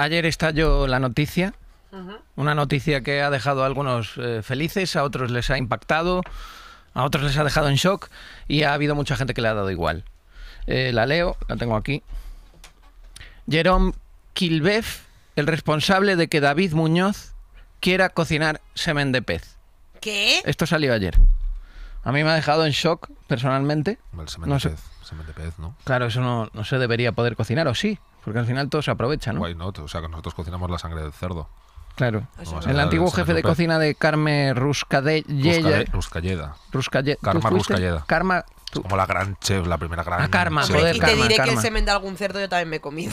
ayer estalló la noticia, una noticia que ha dejado a algunos eh, felices, a otros les ha impactado, a otros les ha dejado en shock y ha habido mucha gente que le ha dado igual. Eh, la leo, la tengo aquí. Jerome Kilbeff, el responsable de que David Muñoz quiera cocinar semen de pez. ¿Qué? Esto salió ayer. A mí me ha dejado en shock personalmente. El semen, de, pez, ¿no? Claro, eso no se debería poder cocinar, ¿o sí? Porque al final todo se aprovecha, ¿no? Why not? O sea, que nosotros cocinamos la sangre del cerdo. Claro. el antiguo jefe de cocina de Carmen Ruscalleda. Ruscalleda. Karma Ruscalleda. Karma. Como la gran chef, la primera gran. Ah, karma, y te diré que el semen de algún cerdo yo también me he comido.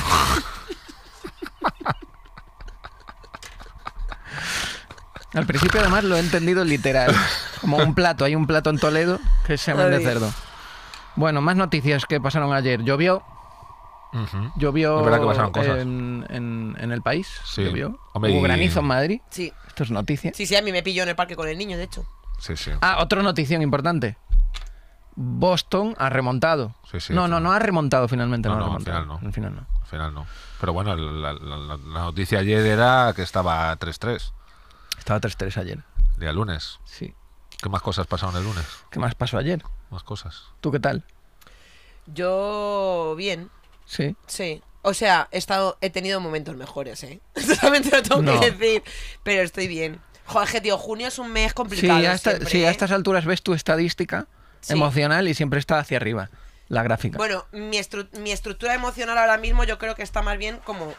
Al principio además lo he entendido literal, como un plato. Hay un plato en Toledo que es semen de cerdo. Bueno, más noticias que pasaron ayer. Llovió, yo -huh. en, el país. Hubo granizo en Madrid. Sí. Esto es noticia. Sí, sí, a mí me pilló en el parque con el niño, de hecho. Sí, sí. Ah, otra noticia importante. Boston ha remontado. no, no, no ha remontado finalmente. No, no, no al final no. Al final no. Pero bueno, la, noticia ayer era que estaba 3-3. Estaba 3-3 ayer. Día lunes. Sí. ¿Qué más cosas pasaron el lunes? ¿Qué más pasó ayer? Más cosas. ¿Tú qué tal? Yo bien. Sí. Sí. O sea, he, estado, he tenido momentos mejores, ¿eh? Solamente lo tengo que decir. Pero estoy bien. Jorge, tío, junio es un mes complicado. Sí, a, sí, a ¿eh? estas alturas ves tu estadística emocional y siempre está hacia arriba la gráfica. Bueno, mi, estructura emocional ahora mismo yo creo que está más bien como...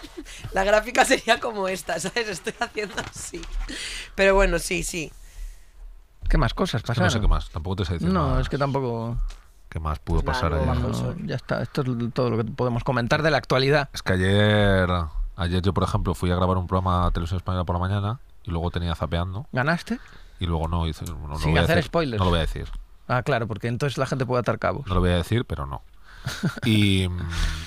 la gráfica sería como esta, ¿sabes? Estoy haciendo así. Pero bueno, sí, sí. ¿Qué más cosas pasaron? no sé qué más, tampoco te sé decir No, es que tampoco... ¿Qué más pudo pasar ya está, esto es todo lo que podemos comentar de la actualidad. Es que ayer, ayer yo, por ejemplo, fui a grabar un programa de televisión española por la mañana y luego tenía zapeando. ¿Ganaste? Y luego no, hice, no, Sin voy hacer decir, spoilers. No lo voy a decir. Ah, claro, porque entonces la gente puede atar cabos. No lo voy a decir, pero no. Mm,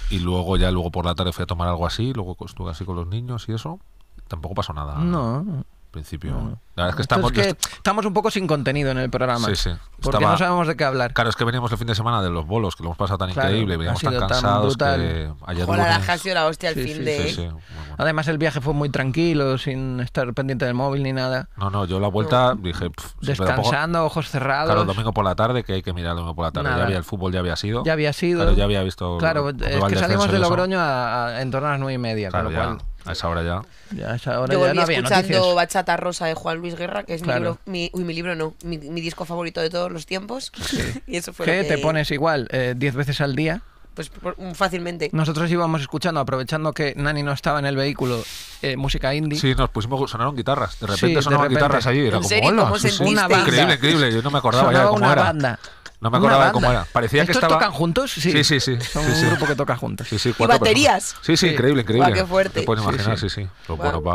y, luego ya luego por la tarde fui a tomar algo así, luego estuve así con los niños y eso. Tampoco pasó nada. no principio. que estamos, estamos un poco sin contenido en el programa. Sí, sí. Porque no sabemos de qué hablar. Claro, es que veníamos el fin de semana de los bolos, que lo hemos pasado tan increíble, veníamos tan cansados. que la hostia fin de. Además, el viaje fue muy tranquilo, sin estar pendiente del móvil ni nada. No, no, yo la vuelta dije. Descansando, ojos cerrados. Claro, domingo por la tarde, que hay que mirar domingo por la tarde. Ya había el fútbol, ya había sido. Ya había sido. Pero ya había visto. Claro, es que salimos de Logroño a, a, en torno a las nueve y media, con lo cual. A esa hora ya. ya esa Yo ya escuchando Bachata Rosa de Juan Luis Guerra, que es mi libro, mi, uy, mi libro no, mi, disco favorito de todos los tiempos. y eso fue que... ¿Qué te pones igual eh, diez veces al día? pues mm, fácilmente. Nosotros íbamos escuchando, aprovechando que Nani no estaba en el vehículo, eh, música indie. Sí, nos pusimos, sonaron guitarras. De repente sí, sonaban guitarras allí. Era ¿En como, serio? ¿Cómo sí, Una banda. Increíble, increíble. Yo no me acordaba ya de cómo una era. Banda. No me acordaba de cómo era. Parecía ¿Estos que estaban tocan juntos? Sí, sí, sí. sí. Son un grupo que toca juntos. Sí, sí, y baterías. Sí, sí, increíble, increíble. Uah, qué fuerte. Te puedes imaginar, sí, sí.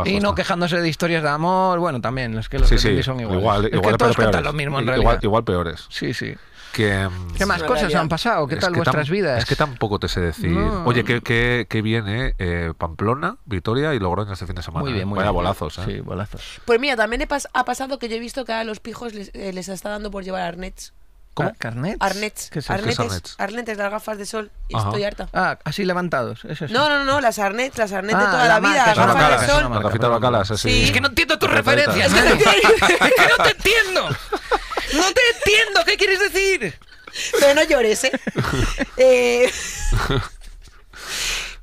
y no quejándose de historias de amor, bueno, también, los que los sí, son Igual, es igual igual, igual peores. Sí, sí. Que, mm, ¿Qué más cosas han pasado? ¿Qué tal vuestras vidas? Es que tampoco te sé decir. Oye, qué, qué, qué viene ¿eh? Eh, Pamplona, Vitoria y Logroño este fin de semana. Muy bien, ¿eh? muy Vaya, bien. bolazos, ¿eh? Sí, bolazos. Pues mira, también ha pasado que yo he visto que a los pijos les, les está dando por llevar arnets. ¿Cómo? Ah, arnets. arnets, arnets? arnets, las gafas de sol. estoy harta. Ah, así levantados. No, no, no, las arnets, las arnets de ah, toda la, vida, las gafas de sol. Las gafitas bacalas, Sí. Es que no entiendo tus referencias. es que no te entiendo. No te entiendo, ¿qué quieres decir? Pero no llores, ¿eh? ¿eh?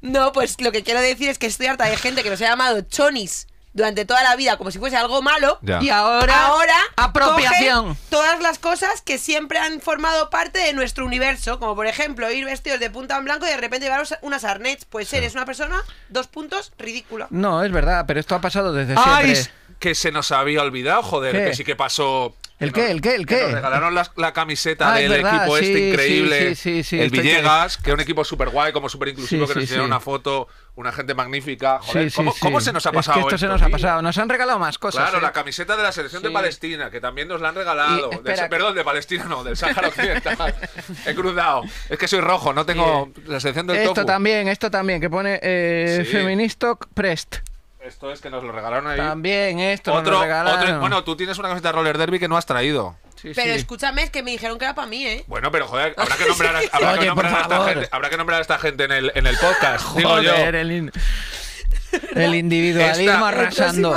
No, pues lo que quiero decir es que estoy harta de gente que nos ha llamado chonis durante toda la vida como si fuese algo malo y ahora ahora apropiación todas las cosas que siempre han formado parte de nuestro universo como por ejemplo ir vestidos de punta en blanco y de repente llevar unas arnets pues eres una persona dos puntos ridícula no es verdad pero esto ha pasado desde Ay, que se nos había olvidado joder que sí que pasó ¿El qué? ¿El qué? ¿El qué? nos regalaron la, camiseta ah, del equipo este increíble, el Villegas, que es un equipo súper guay, como súper inclusivo, que nos hicieron una foto, una gente magnífica. ¿cómo, se nos ha pasado? esto, esto, se nos ha pasado. Nos han regalado más cosas. Claro, ¿eh? la camiseta de la selección de Palestina, que también nos la han regalado. perdón, de Palestina no, del Sáhara Occidental. He cruzado. Es que soy rojo, no tengo la selección del Esto también, esto también, que pone eh, Feministoc Prest. Esto es que nos lo regalaron ahí. También esto otro, nos lo regalaron. Otro, bueno, tú tienes una cosita de roller derby que no has traído. Sí, pero escúchame, es que me dijeron que era para mí, ¿eh? Bueno, pero joder, habrá que nombrar a, nombrar a esta gente, habrá que nombrar a esta gente en el, en el podcast. joder, digo yo. El, individuo el individualismo arrasando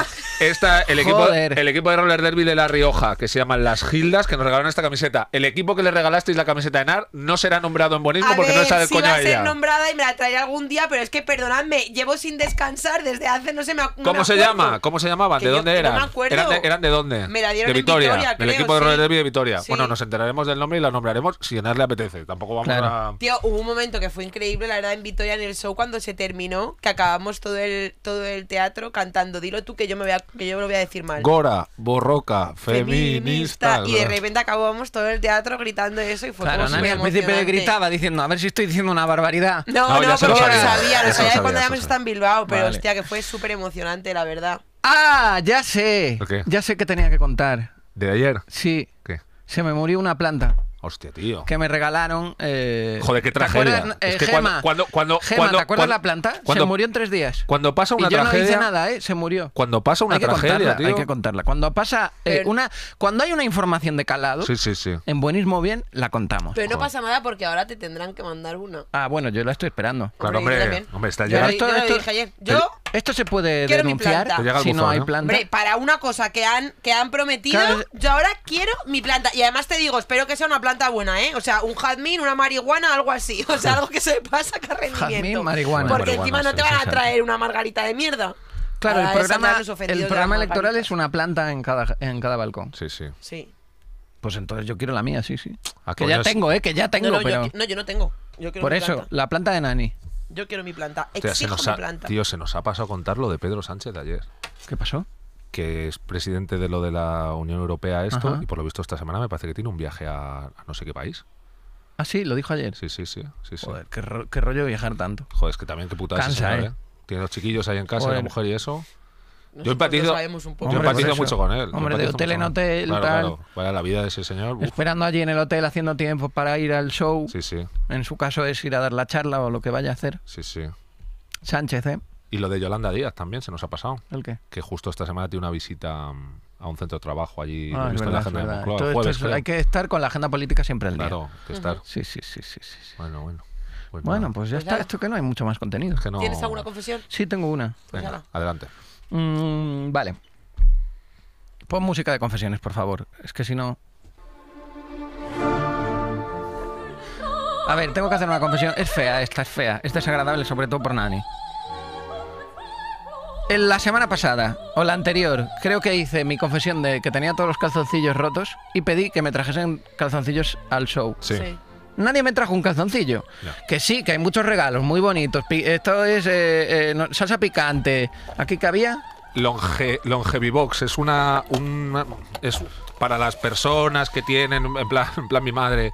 el, equipo, el equipo de roller derby de La Rioja, que se llaman Las Gildas, que nos regalaron esta camiseta. El equipo que le regalasteis la camiseta de NAR no será nombrado en Bonismo porque no está del si va a ser nombrada y me la traeré algún día, pero es que perdonadme, llevo sin descansar desde hace no sé me, ¿Cómo se llama? ¿Cómo se llamaban? ¿De dónde eran? No me acuerdo. de, eran de dónde? Me la dieron Vitoria, del equipo de roller derby de Vitoria. Bueno, nos enteraremos del nombre y la nombraremos si a NAR le apetece. Tampoco vamos a Tío, hubo un momento que fue increíble, la verdad en Vitoria en el show cuando se terminó, que acabamos todo el todo el teatro cantando, dilo tú que yo me voy a que yo lo voy a decir mal. Gora, borroca, feminista. Y de repente acabamos todo el teatro gritando eso y fue claro, como gritaba diciendo, a ver si estoy diciendo una barbaridad. No, no, no porque lo sabía, lo sabía, de cuando habíamos estado en Bilbao, pero hostia, que fue súper emocionante, la verdad. Ah, ya sé. Ya sé que tenía que contar. ¿De ayer? Sí. ¿Qué? Se me murió una planta. Hostia, tío. Que me regalaron. Eh, Joder, qué tragedia. es eh, que cuando, cuando, ¿te acuerdas la planta? se murió en tres días. Cuando pasa una tragedia. No hice nada, ¿eh? Se murió. Cuando pasa una tragedia, contarla, tío. Hay que contarla. Cuando pasa eh, una. Cuando hay una información de calado. Sí, sí, sí. En buenismo bien, la contamos. Pero no pasa nada porque ahora te tendrán que mandar una. Ah, bueno, yo la estoy esperando. Claro, hombre. Hombre, está ya. Yo, esto, dije ayer. Yo. Esto se puede denunciar si no hay ¿eh? planta. Hombre, para una cosa que han, que han prometido, yo ahora quiero mi planta. Y además te digo, espero que sea una planta buena, ¿eh? O sea, un jazmín, una marihuana, algo así. O sea, algo que se pasa sacar rendimiento. Porque encima no te van a traer una margarita de mierda. Claro, el programa, electoral es una planta en cada, en cada balcón. Sí, sí. Sí. Pues entonces yo quiero la mía, sí, sí. Ah, que ya tengo, ¿eh? Que ya tengo, no, pero... Yo, no, yo no tengo. Por eso, la planta de Nani. Yo quiero mi planta. Exijo mi Tío, se nos ha pasado contar lo de Pedro Sánchez de ayer. ¿Qué pasó? Que es presidente de lo de la Unión Europea esto, y por lo visto esta semana me parece que tiene un viaje a, no sé qué país. Ah, sí, lo dijo ayer. Sí, sí, sí. sí, Joder, qué, rollo viajar tanto. Joder, es que también qué puta Cansa, ¿eh? ¿eh? Tiene los chiquillos ahí en casa, la mujer y eso. Yo empatizo, sabemos mucho con él. Hombre, de hotel en hotel, Para la vida de ese señor. Esperando allí en el hotel, haciendo tiempo para ir al show. Sí, sí. En su caso es ir a dar la charla o lo que vaya a hacer. Sí, sí. Sánchez, ¿eh? Y lo de Yolanda Díaz también se nos ha pasado. ¿El qué? Que justo esta semana tiene una visita mm, a un centro de trabajo allí. hay que estar con la agenda política siempre al día. Claro, que sí, sí, sí, Bueno, bueno. Pues bueno, pues ya pues está. Esto que no hay mucho más contenido. ¿Tienes alguna confesión? Sí, tengo una. Pues adelante. Mm, vale. Pon música de confesiones, por favor. Es que si no... A ver, tengo que hacer una confesión. Es fea esta, es fea. Es desagradable, sobre todo por Nani. En la semana pasada, o la anterior, creo que hice mi confesión de que tenía todos los calzoncillos rotos y pedí que me trajesen calzoncillos al show. sí nadie me trajo un calzoncillo. Que sí, que hay muchos regalos muy bonitos. Esto es eh, eh, salsa picante. ¿Aquí cabía? Longe, Longevivox es una, es para las personas que tienen en plan, en plan mi madre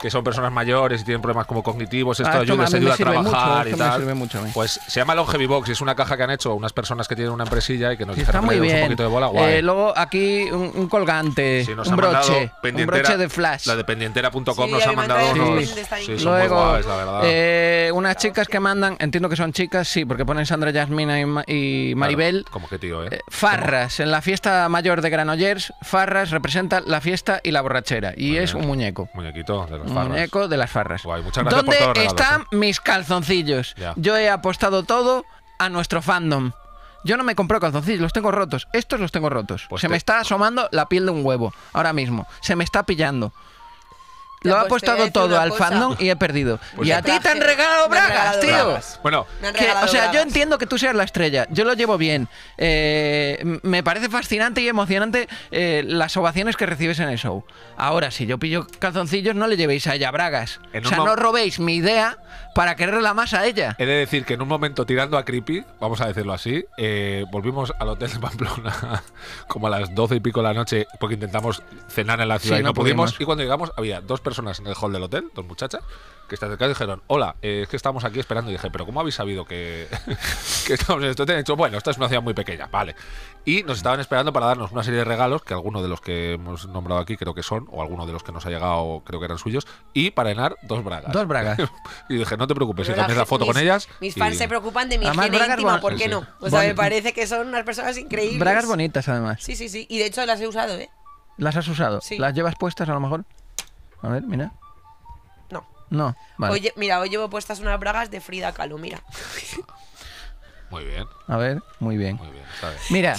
que son personas mayores y tienen problemas como cognitivos, esto ayuda, ah, se ayuda a trabajar y tal. pues se llama Long Heavy Box es una caja que han hecho unas personas que tienen una empresilla y que nos dijeron un poquito de bola. Guay. Eh, luego aquí un, colgante, un broche, un broche de flash. La de pendientera.com nos ha mandado unos... luego, Eh, unas chicas que mandan, entiendo que son chicas, sí, porque ponen Sandra Yasmina y, Maribel. como que tío, ¿eh? eh farras, en la fiesta mayor de Granollers, Farras representa la fiesta y la borrachera y es un muñeco. Muñequito, de de las farras. ¿Dónde están eh? mis calzoncillos? Yo he apostado todo a nuestro fandom. Yo no me compro calzoncillos, los tengo rotos. Estos los tengo rotos. Pues se me está asomando la piel de un huevo ahora mismo. Se me está pillando. Lo ha apostado todo al fandom y he perdido. Pues y a ti te han regalado bragas, tío. Bueno, o sea, yo entiendo que tú seas la estrella. Yo lo llevo bien. Eh, me parece fascinante y emocionante eh, las ovaciones que recibes en el show. Ahora, si yo pillo calzoncillos, no le llevéis a ella bragas. o sea, no robéis mi idea para la más a ella. He de decir que en un momento tirando a creepy, vamos a decirlo así, eh, volvimos al hotel de Pamplona como a las doce y pico de la noche porque intentamos cenar en la ciudad y no, pudimos. pudimos. Y cuando llegamos había dos personas personas en el hall del hotel, dos muchachas, que se acercaron y dijeron, hola, eh, es que estamos aquí esperando. Y dije, pero ¿cómo habéis sabido que, estamos en esto? Te han dicho, bueno, esta es una ciudad muy pequeña, vale. Y nos estaban esperando para darnos una serie de regalos, que algunos de los que hemos nombrado aquí creo que son, o algunos de los que nos ha llegado creo que eran suyos, y para enar dos bragas. Dos bragas. y dije, no te preocupes, si tenés la foto con ellas. Mis fans se preocupan de mi higiene bragas íntima, ¿por qué no? O sea, me parece que son unas personas increíbles. Bragas bonitas, además. Sí, sí, sí. Y de hecho las he usado, ¿eh? ¿Las has usado? ¿Las llevas puestas a lo mejor? A ver, mira. No. No, vale. mira, hoy llevo puestas unas bragas de Frida Kahlo, mira. Muy bien, A ver, muy bien. Mira,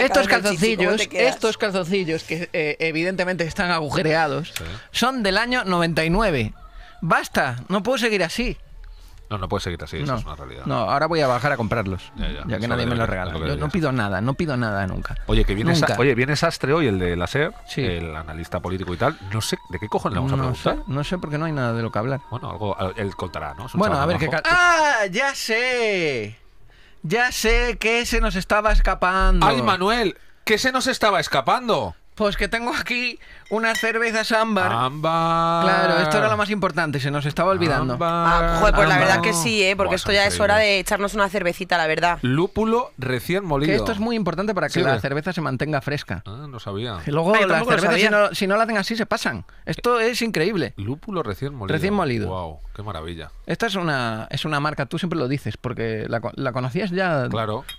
estos calzoncillos, estos calzoncillos que eh, evidentemente están agujereados, son del año 99. Basta, no puedo seguir así. No, no puede seguir así, no, eso es una realidad. No, ahora voy a bajar a comprarlos, ya, que nadie me los regala. Yo no pido nada, no pido nada nunca. Oye, que viene, Oye, Sastre hoy, el de la SER, el analista político y tal. No sé, ¿de qué cojones le vamos no a preguntar? Sé, no sé, porque no hay nada de lo que hablar. Bueno, algo, él contará, ¿no? Bueno, a ver qué... ¡Ah, ya sé! Ya sé que se nos estaba escapando. ¡Ay, Manuel! ¿Qué se nos estaba escapando? Pues que tengo aquí unas cervezas ámbar. Claro, esto era lo más importante, se nos estaba olvidando. Ah, joder, pues la verdad que sí, ¿eh? porque esto ya es hora de echarnos una cervecita, la verdad. Lúpulo recién molido. esto es muy importante para que la cerveza se mantenga fresca. Ah, no sabía. Y luego las cervezas, si no, la hacen así, se pasan. Esto es increíble. Lúpulo recién molido. Recién molido. Wow, qué maravilla. Esta es una, es una marca, tú siempre lo dices, porque la, conocías ya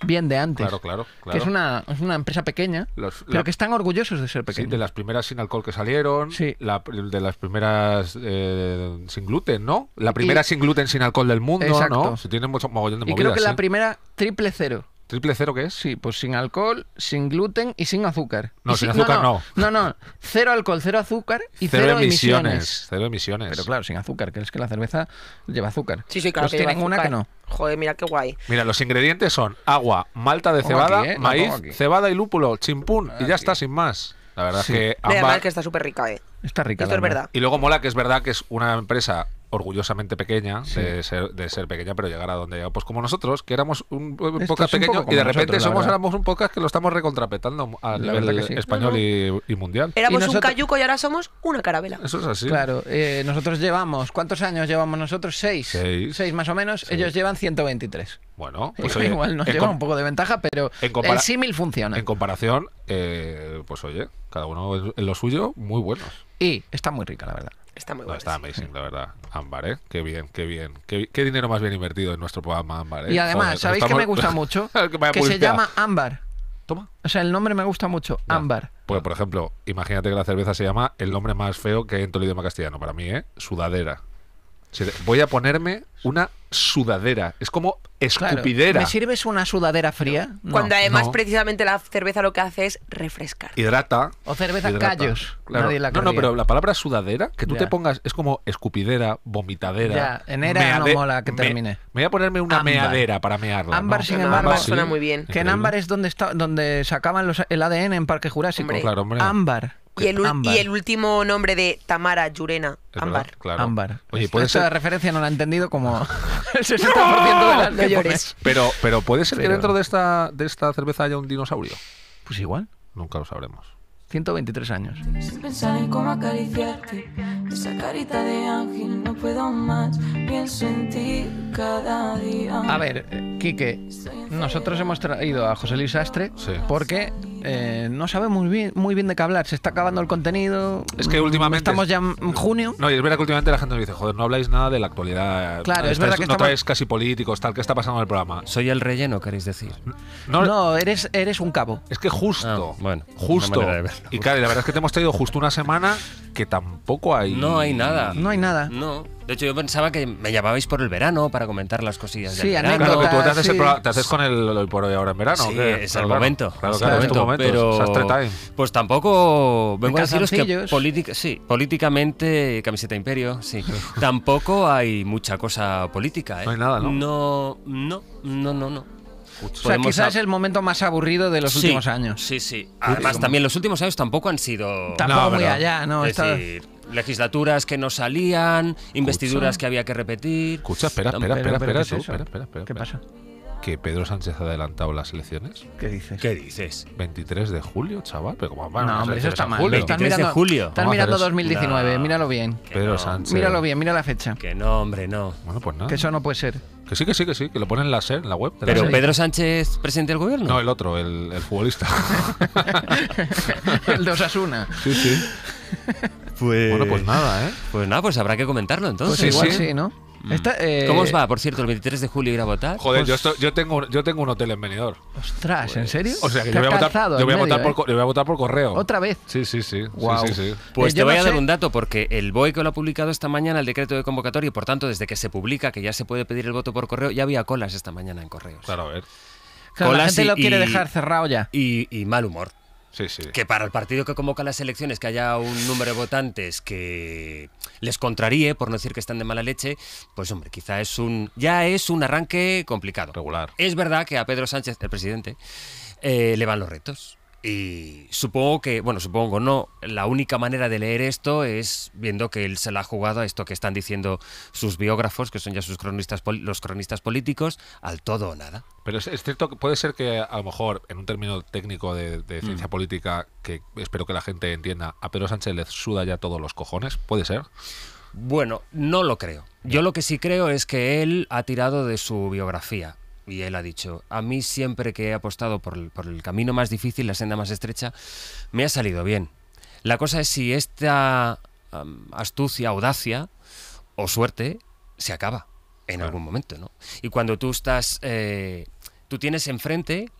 bien de antes. Claro, claro, Que es una, empresa pequeña, pero que están orgullosos de ser pequeña. de las primeras sin alcohol que salieron, de las primeras eh, sin gluten, ¿no? La primera sin gluten sin alcohol del mundo, Exacto. ¿no? Se tiene mucho mogollón de Y creo que la ¿eh? primera triple cero. ¿Triple cero qué es? Sí, pues sin alcohol, sin gluten y sin azúcar. No, sin, azúcar no no. no cero alcohol, cero azúcar y cero, emisiones. Cero emisiones. Pero claro, sin azúcar, que es que la cerveza lleva azúcar. Sí, sí, claro. Pues que una que no. Joder, mira qué guay. Mira, los ingredientes son agua, malta de cebada, eh, maíz, cebada y lúpulo, chimpún, y ya está, sin más. La verdad es que. verdad que está súper rica, ¿eh? Está rica. Esto es verdad. Y luego mola que es verdad que es una empresa orgullosamente pequeña, de, ser, pequeña, pero llegar a donde llegó. Pues como nosotros, que éramos un, un pequeño y de repente somos éramos un podcast que lo estamos recontrapetando a la nivel español Y, mundial. Éramos un cayuco y ahora somos una carabela. Eso es así. Claro, eh, nosotros llevamos, ¿cuántos años llevamos nosotros? Seis. Seis, más o menos. Ellos llevan 123. Bueno, pues igual nos lleva un poco de ventaja, pero el símil funciona. En comparación, eh, pues oye, cada uno en lo suyo, muy buenos. Y está muy rica, la verdad. Está muy bueno. está amazing, la verdad. Ámbar, ¿eh? Qué bien, qué bien. Qué, dinero más bien invertido en nuestro programa Ámbar, ¿eh? Y además, ¿sabéis que me gusta mucho? que, se llama Ámbar. Toma. O sea, el nombre me gusta mucho, Ámbar. Pues, por ejemplo, imagínate que la cerveza se llama el nombre más feo que hay en todo el idioma castellano. Para mí, ¿eh? Sudadera voy a ponerme una sudadera. Es como escupidera. ¿Me sirves una sudadera fría? Cuando además precisamente la cerveza lo que hace es refrescar. Hidrata. O cerveza callos. no, no, pero la palabra sudadera, que tú te pongas, es como escupidera, vomitadera. Ya, en era no mola que termine. Me, voy a ponerme una meadera para mearla. Ámbar, sin embargo, suena muy bien. Que en ámbar es donde, está, donde sacaban los, el ADN en Parque Jurásico. Claro, hombre. Ámbar. Y el, último nombre de Tamara Yurena, Ámbar. claro. Ámbar. Oye, puede ser... referencia no la he entendido como el 60% de las que Pero, pero puede ser que dentro de esta, de esta cerveza haya un dinosaurio. Pues igual. Nunca lo sabremos. 123 años. pensar en cómo esa carita de ángel, no puedo más, pienso en cada día. A ver, eh, Quique, nosotros hemos traído a José Luis Astre sí. porque eh, no sabemos muy bien, de qué hablar. Se está acabando el contenido. Es que mm, últimamente. Estamos ya en junio. No, y es verdad que últimamente la gente nos dice, joder, no habláis nada de la actualidad. Claro, es verdad que No casi políticos, tal, ¿qué está pasando en el programa? Soy el relleno, queréis decir. No, no eres, eres un cabo. Es que justo. Ah, bueno, justo. Y claro, la verdad es que te hemos traído justo una semana que tampoco hay. No hay nada. No hay nada. No. De hecho, yo pensaba que me llamabais por el verano para comentar las cosillas. Sí, del verano. Claro, que tú te haces, te haces con el hoy por hoy ahora en verano. Sí, es el momento. Claro, claro, es, tu momento, pero, Pues tampoco vengo a deciros que sí, políticamente, camiseta imperio, sí. tampoco hay mucha cosa política. ¿eh? No hay nada, ¿no? no, no, no. no. O sea, quizás es el momento más aburrido de los últimos años. Sí, sí. Además, también los últimos años tampoco han sido. Tampoco muy allá, ¿no? Es decir, legislaturas que no salían, investiduras que había que repetir. Escucha, espera, espera, espera, espera, espera, espera, espera, ¿Qué pasa? que Pedro Sánchez ha adelantado las elecciones. ¿Qué dices? ¿Qué dices? 23 de julio, chaval. Pero no, hombre, eso está mal. julio. Estás mirando 2019, míralo bien. Pedro Sánchez. Míralo bien, mira la fecha. Que no, hombre, no. Bueno, pues nada. Que eso no puede ser. Que sí, que sí, que sí, que lo ponen en la SER, la web. ¿Pero e Pedro Sánchez presidente del gobierno? No, el otro, el, futbolista. el a una. Sí, sí. Pues... Bueno, pues nada, ¿eh? Pues nada, pues habrá que comentarlo entonces. Pues igual sí ¿no? Mm. Eh, ¿Cómo os va, por cierto, el 23 de julio ir a votar? Joder, yo, pues tengo, yo tengo un hotel en Ostras, ¿en serio? O sea, que yo voy, a votar, por, correo. ¿Otra vez? Sí, sí, sí. Pues eh, te voy a dar un dato, porque el BOE lo ha publicado esta mañana el decreto de convocatoria y, por tanto, desde que se publica que ya se puede pedir el voto por correo, ya había colas esta mañana en correos. Claro, a ver. la gente lo quiere dejar cerrado ya. y mal humor. Que para el partido que convoca las elecciones, que haya un número de votantes que les contraríe, por no decir que están de mala leche, pues hombre, quizá es un. ya es un arranque complicado. Regular. Es verdad que a Pedro Sánchez, el presidente, eh, le van los retos. Y supongo que, bueno, supongo no, la única manera de leer esto es viendo que él se la ha jugado a esto que están diciendo sus biógrafos, que son ya sus cronistas, los cronistas políticos, al todo o nada. Pero es, cierto que puede ser que a lo mejor, en un término técnico de, mm. ciencia política, que espero que la gente entienda, a Pedro Sánchez le suda ya todos los cojones, ¿puede ser? Bueno, no lo creo. Yo lo que sí creo es que él ha tirado de su biografía. Y él ha dicho, a mí siempre que he apostado por, el camino más difícil, la senda más estrecha, me ha salido bien. La cosa es si esta astucia, audacia o suerte se acaba en algún momento, ¿no? Y cuando tú estás, eh, tú tienes enfrente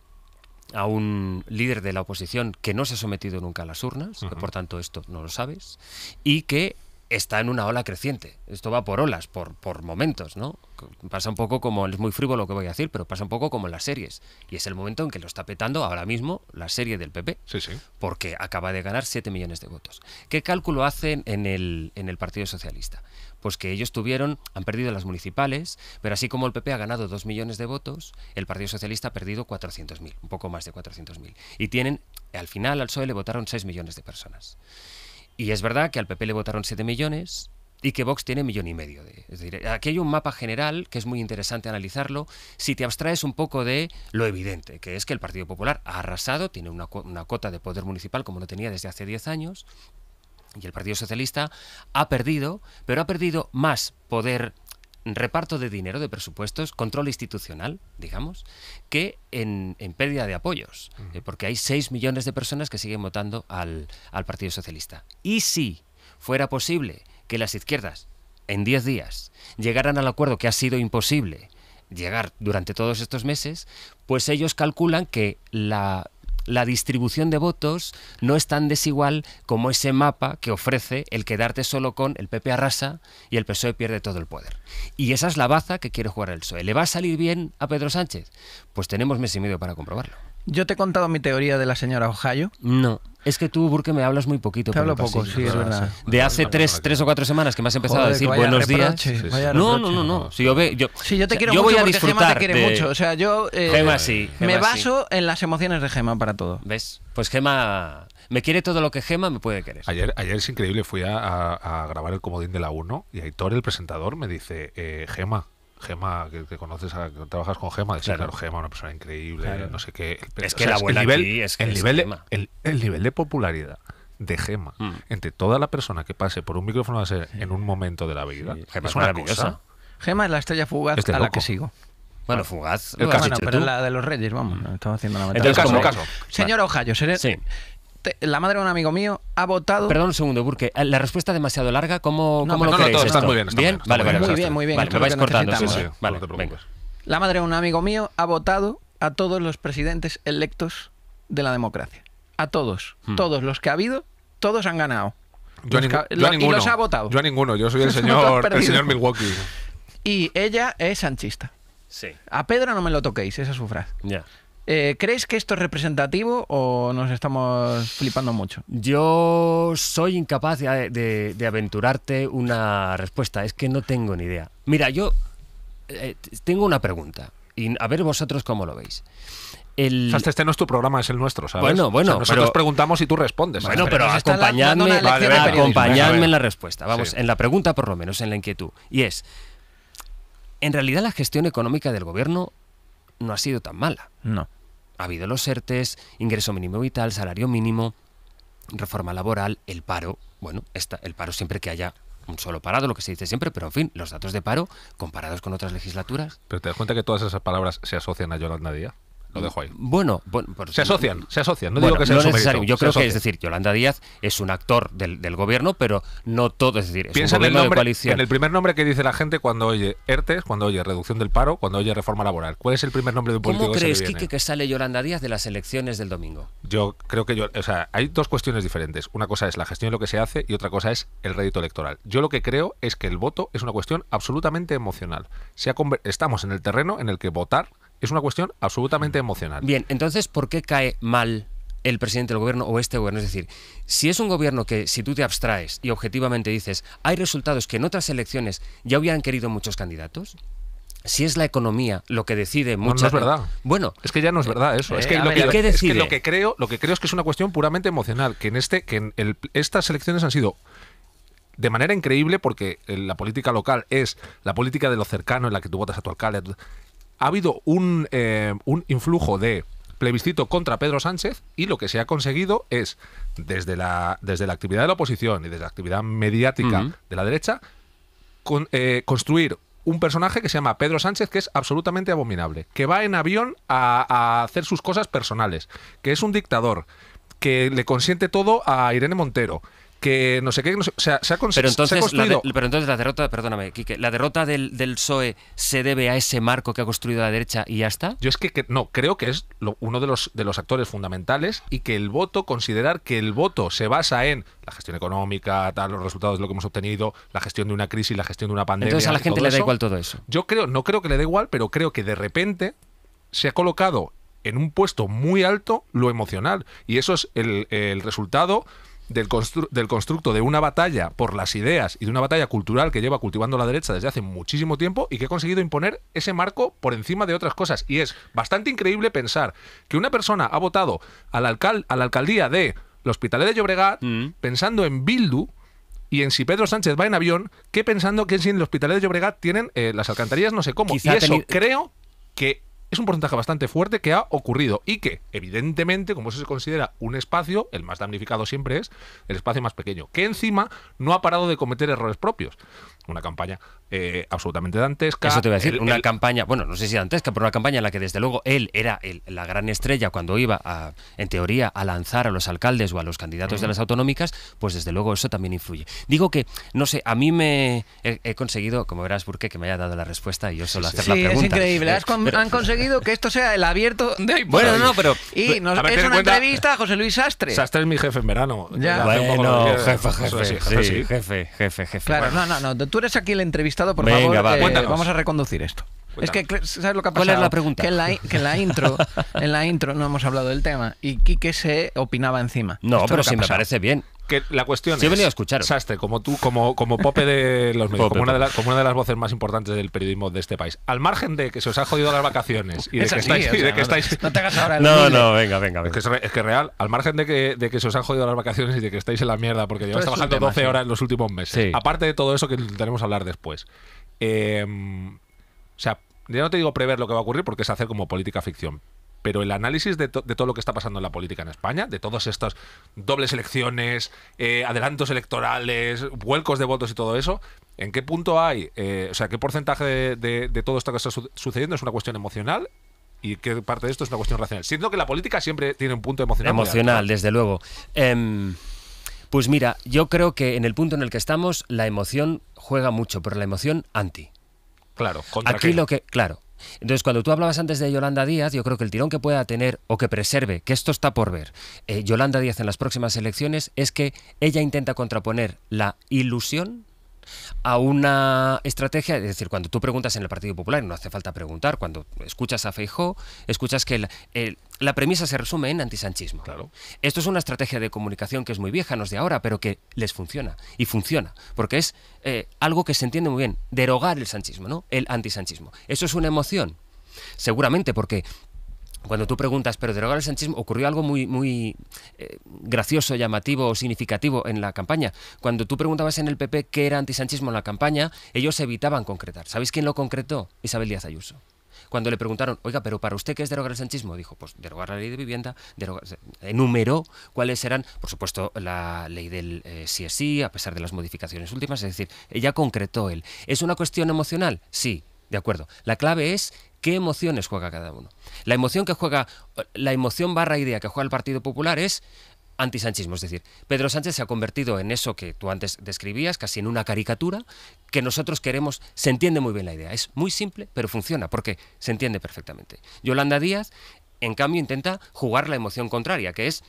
a un líder de la oposición que no se ha sometido nunca a las urnas, que por tanto esto no lo sabes, y que está en una ola creciente. Esto va por olas, por, por momentos, ¿no? pasa un poco como, es muy frívolo lo que voy a decir, pero pasa un poco como en las series. Y es el momento en que lo está petando ahora mismo la serie del PP, sí, sí. porque acaba de ganar 7 millones de votos. ¿Qué cálculo hacen en el, en el Partido Socialista? Pues que ellos tuvieron, han perdido las municipales, pero así como el PP ha ganado 2 millones de votos, el Partido Socialista ha perdido 400.000, un poco más de 400.000. Y tienen, al final al PSOE le votaron 6 millones de personas. Y es verdad que al PP le votaron 7 millones, y que Vox tiene millón y medio. De, es decir, aquí hay un mapa general que es muy interesante analizarlo si te abstraes un poco de lo evidente, que es que el Partido Popular ha arrasado, tiene una, una cota de poder municipal como lo tenía desde hace 10 años, y el Partido Socialista ha perdido, pero ha perdido más poder reparto de dinero, de presupuestos, control institucional, digamos, que en, pérdida de apoyos, eh, porque hay 6 millones de personas que siguen votando al, al Partido Socialista. Y si fuera posible que las izquierdas en 10 días llegaran al acuerdo que ha sido imposible llegar durante todos estos meses, pues ellos calculan que la, distribución de votos no es tan desigual como ese mapa que ofrece el quedarte solo con el PP arrasa y el PSOE pierde todo el poder. Y esa es la baza que quiere jugar el PSOE. ¿Le va a salir bien a Pedro Sánchez? Pues tenemos mes y medio para comprobarlo. Yo te he contado mi teoría de la señora Ohio. No. Es que tú, Burke, me hablas muy poquito. Te hablo poco, sí, es verdad. De hace tres, o cuatro semanas que me has empezado a decir buenos días. No, no, no, no. Si yo, te quiero yo mucho voy a disfrutar Gema te quiere mucho. sea, yo eh, Gema, sí, me baso en las emociones de Gema para todo. ¿Ves? Pues Gema me quiere todo lo que Gema me puede querer. Ayer, ayer es increíble, fui a, grabar el comodín de la 1 y Aitor, el presentador, me dice, eh, Gema, Gema, que, que conoces, a, que trabajas con Gema, el claro. Gema, una persona increíble, no sé qué. es que la abuela el nivel, aquí es que el, nivel Gema. El, nivel de popularidad de Gema mm. entre toda la persona que pase por un micrófono de ser en un momento de la vida. Gema es, una cosa. Gema es la estrella fugaz este a la que sigo. Bueno, fugaz. pero es la de los reyes, vamos, estamos haciendo una Entonces, como caso. Señor Ojallo, seré la madre de un amigo mío ha votado. Perdón un segundo, porque la respuesta es demasiado larga. ¿Cómo, no, cómo lo queréis? No, está muy bien. Está ¿Bien? vale, bien, vale, muy bien, muy bien. Vale, me vais cortando. Sí, sí, vale, no te preocupes. La madre de un amigo mío ha votado a todos los presidentes electos de la democracia. A todos. Todos los que ha habido, todos han ganado. Yo, a, ninguno. Y los ha votado. Yo a ninguno. Yo soy el señor, el señor Milwaukee. Y ella es sanchista. Sí. A Pedro no me lo toquéis, esa es su frase. Ya. Eh, ¿Crees que esto es representativo o nos estamos flipando mucho? Yo soy incapaz de, aventurarte una respuesta. Es que no tengo ni idea. Mira, yo eh, tengo una pregunta. Y a ver vosotros cómo lo veis. El... Este, este no es tu programa, es el nuestro, ¿sabes? Bueno, bueno. nosotros preguntamos y tú respondes. Bueno, pero, pero acompañadme, en la respuesta. Vamos, en la pregunta por lo menos, en la inquietud. Y es, en realidad la gestión económica del gobierno no ha sido tan mala. No. Ha habido los ERTES, ingreso mínimo vital, salario mínimo, reforma laboral, el paro. Bueno, está el paro siempre que haya un solo parado, lo que se dice siempre, pero en fin, los datos de paro comparados con otras legislaturas. Pero te das cuenta que todas esas palabras se asocian a Yolanda Díaz. Lo dejo ahí. Bueno, se asocian, se asocian. No digo que sea necesario. Yo creo que, es decir, Yolanda Díaz es un actor del, gobierno, pero no todo. Es decir, Piensa en, el nombre, de coalición. en el primer nombre que dice la gente cuando oye Ertes, cuando oye reducción del paro, cuando oye reforma laboral. ¿Cuál es el primer nombre de un político ¿Cómo crees, Quique, que sale Yolanda Díaz de las elecciones del domingo? Yo creo que yo, o sea, hay dos cuestiones diferentes. Una cosa es la gestión de lo que se hace y otra cosa es el rédito electoral. Yo lo que creo es que el voto es una cuestión absolutamente emocional. estamos en el terreno en el que votar es una cuestión absolutamente emocional. Bien, entonces, ¿por qué cae mal el presidente del gobierno o este gobierno. Es decir, si es un gobierno que, si tú te abstraes y objetivamente dices, hay resultados que en otras elecciones ya hubieran querido muchos candidatos. Si es la economía lo que decide muchas no, es verdad. Bueno, es que ya no es verdad eso. es, que eh, lo que, lo que creo, lo que creo es que es una cuestión puramente emocional. Que en este, que en estas elecciones han sido de manera increíble porque eh, la política local es la política de lo cercano en la que tú votas a tu alcalde ha habido un, eh, un influjo de plebiscito contra Pedro Sánchez y lo que se ha conseguido es, desde la, desde la actividad de la oposición y desde la actividad mediática de la derecha, eh, construir un personaje que se llama Pedro Sánchez, que es absolutamente abominable, que va en avión a, a, hacer sus cosas personales, que es un dictador, que le consiente todo a Irene Montero, que no sé qué, se ha, pero entonces, La pero entonces la derrota, perdóname, ¿la derrota del, del, PSOE se debe a ese marco que ha construido la derecha y ya está? Yo es que, no, creo que es uno de los, de los actores fundamentales y que el voto, considerar que el voto se basa en la gestión económica, tal, los resultados de lo que hemos obtenido, la gestión de una crisis, la gestión de una pandemia. Entonces a la gente le da igual todo eso. Yo creo, no creo que le dé igual, pero creo que de repente se ha colocado en un puesto muy alto lo emocional. Y eso es el, el resultado del, constructo de una batalla por las ideas y de una batalla cultural que lleva cultivando la derecha desde hace muchísimo tiempo y que ha conseguido imponer ese marco por encima de otras cosas. Y es bastante increíble pensar que una persona ha votado al a la alcaldía de los Hospitalet de Llobregat mm. pensando en Bildu y en si Pedro Sánchez va en avión que pensando que si en el Hospitalet de Llobregat tienen eh, las alcantarillas no sé cómo. y eso creo que es un porcentaje bastante fuerte que ha ocurrido y que, evidentemente, como eso se considera un espacio, el más damnificado siempre es el espacio más pequeño, que encima no ha parado de cometer errores propios. Una campaña eh, absolutamente dantesca. Eso te voy a decir, una campaña, bueno, no sé si dantesca, pero una campaña en la que desde luego él era la gran estrella cuando iba, en teoría, a lanzar a los alcaldes o a los candidatos de las autonómicas, pues desde luego eso también influye. Digo que, no sé, a mí me he, conseguido, como verás, Burke, que me haya dado la respuesta y yo solo hacer la pregunta. es increíble, han conseguido que esto sea el abierto de Bueno, no, pero... Y nos una entrevista a José Luis Sastre. Sastre es mi jefe en verano. Ya. Bueno, jefe, jefe, jefe, jefe, Claro, no, no, no, tú eres aquí el entrevista por favor, vamos a reconducir esto. Es que, ¿sabes lo que ha pasado? ¿Cuál es la pregunta? Que en la, intro, en la intro no hemos hablado del tema y Quique se opinaba encima. No, pero sí si me parece bien. Que la cuestión sí, es, he venido a escuchar. Sastre, como tú, como, como Pope de los medios, como, una de las voces más importantes del periodismo de este país. Al margen de que se os ha jodido las vacaciones y de, que, estáis, no, No, ahora el No, no, venga, venga. Es, que, es, real, al margen de que, se os ha jodido las vacaciones y de que estáis en la mierda porque lleváis trabajando 12 horas en los últimos meses. Aparte de todo eso que intentaremos hablar después. Eh, o sea, ya no te digo prever lo que va a ocurrir porque es hacer como política ficción. Pero el análisis de, todo lo que está pasando en la política en España, de todas estas dobles elecciones, eh, adelantos electorales, vuelcos de votos y todo eso, ¿en qué punto hay? Eh, o sea, ¿qué porcentaje de, todo esto que está sucediendo es una cuestión emocional y qué parte de esto es una cuestión racional. Siento que la política siempre tiene un punto emocional. Emocional, desde luego. Em, pues mira, yo creo que en el punto en el que estamos, la emoción juega mucho, pero la emoción anti. Claro, Aquí lo que, claro. Entonces, cuando tú hablabas antes de Yolanda Díaz, yo creo que el tirón que pueda tener o que preserve, que esto está por ver, eh, Yolanda Díaz en las próximas elecciones, es que ella intenta contraponer la ilusión a una estrategia, es decir, cuando tú preguntas en el Partido Popular, no hace falta preguntar, cuando escuchas a Feijó, escuchas que la premisa se resume en antisanchismo. Esto es una estrategia de comunicación que es muy vieja, no es de ahora, pero que les funciona. Y funciona, porque es eh, algo que se entiende muy bien, derogar el sanchismo, ¿no? El antisanchismo. Eso es una emoción, seguramente, porque cuando tú preguntas, pero derogar el sanchismo, ocurrió algo muy, muy eh, gracioso, llamativo o significativo en la campaña. Cuando tú preguntabas en el PP qué era antisanchismo en la campaña, ellos evitaban concretar. ¿Sabéis quién lo concretó? Isabel Díaz Ayuso. Cuando le preguntaron, oiga, pero para usted qué es derogar el sanchismo, dijo, pues derogar la ley de vivienda, derogar, enumeró cuáles eran, por supuesto, la ley del eh, sí es sí, a pesar de las modificaciones últimas, es decir, ella concretó él. ¿Es una cuestión emocional? Sí, de acuerdo. La clave es qué emociones juega cada uno. La emoción que juega, la emoción barra idea que juega el Partido Popular es antisanchismo. Es decir, Pedro Sánchez se ha convertido en eso que tú antes describías, casi en una caricatura, que nosotros queremos, se entiende muy bien la idea. Es muy simple, pero funciona, porque se entiende perfectamente. Yolanda Díaz, en cambio, intenta jugar la emoción contraria, que es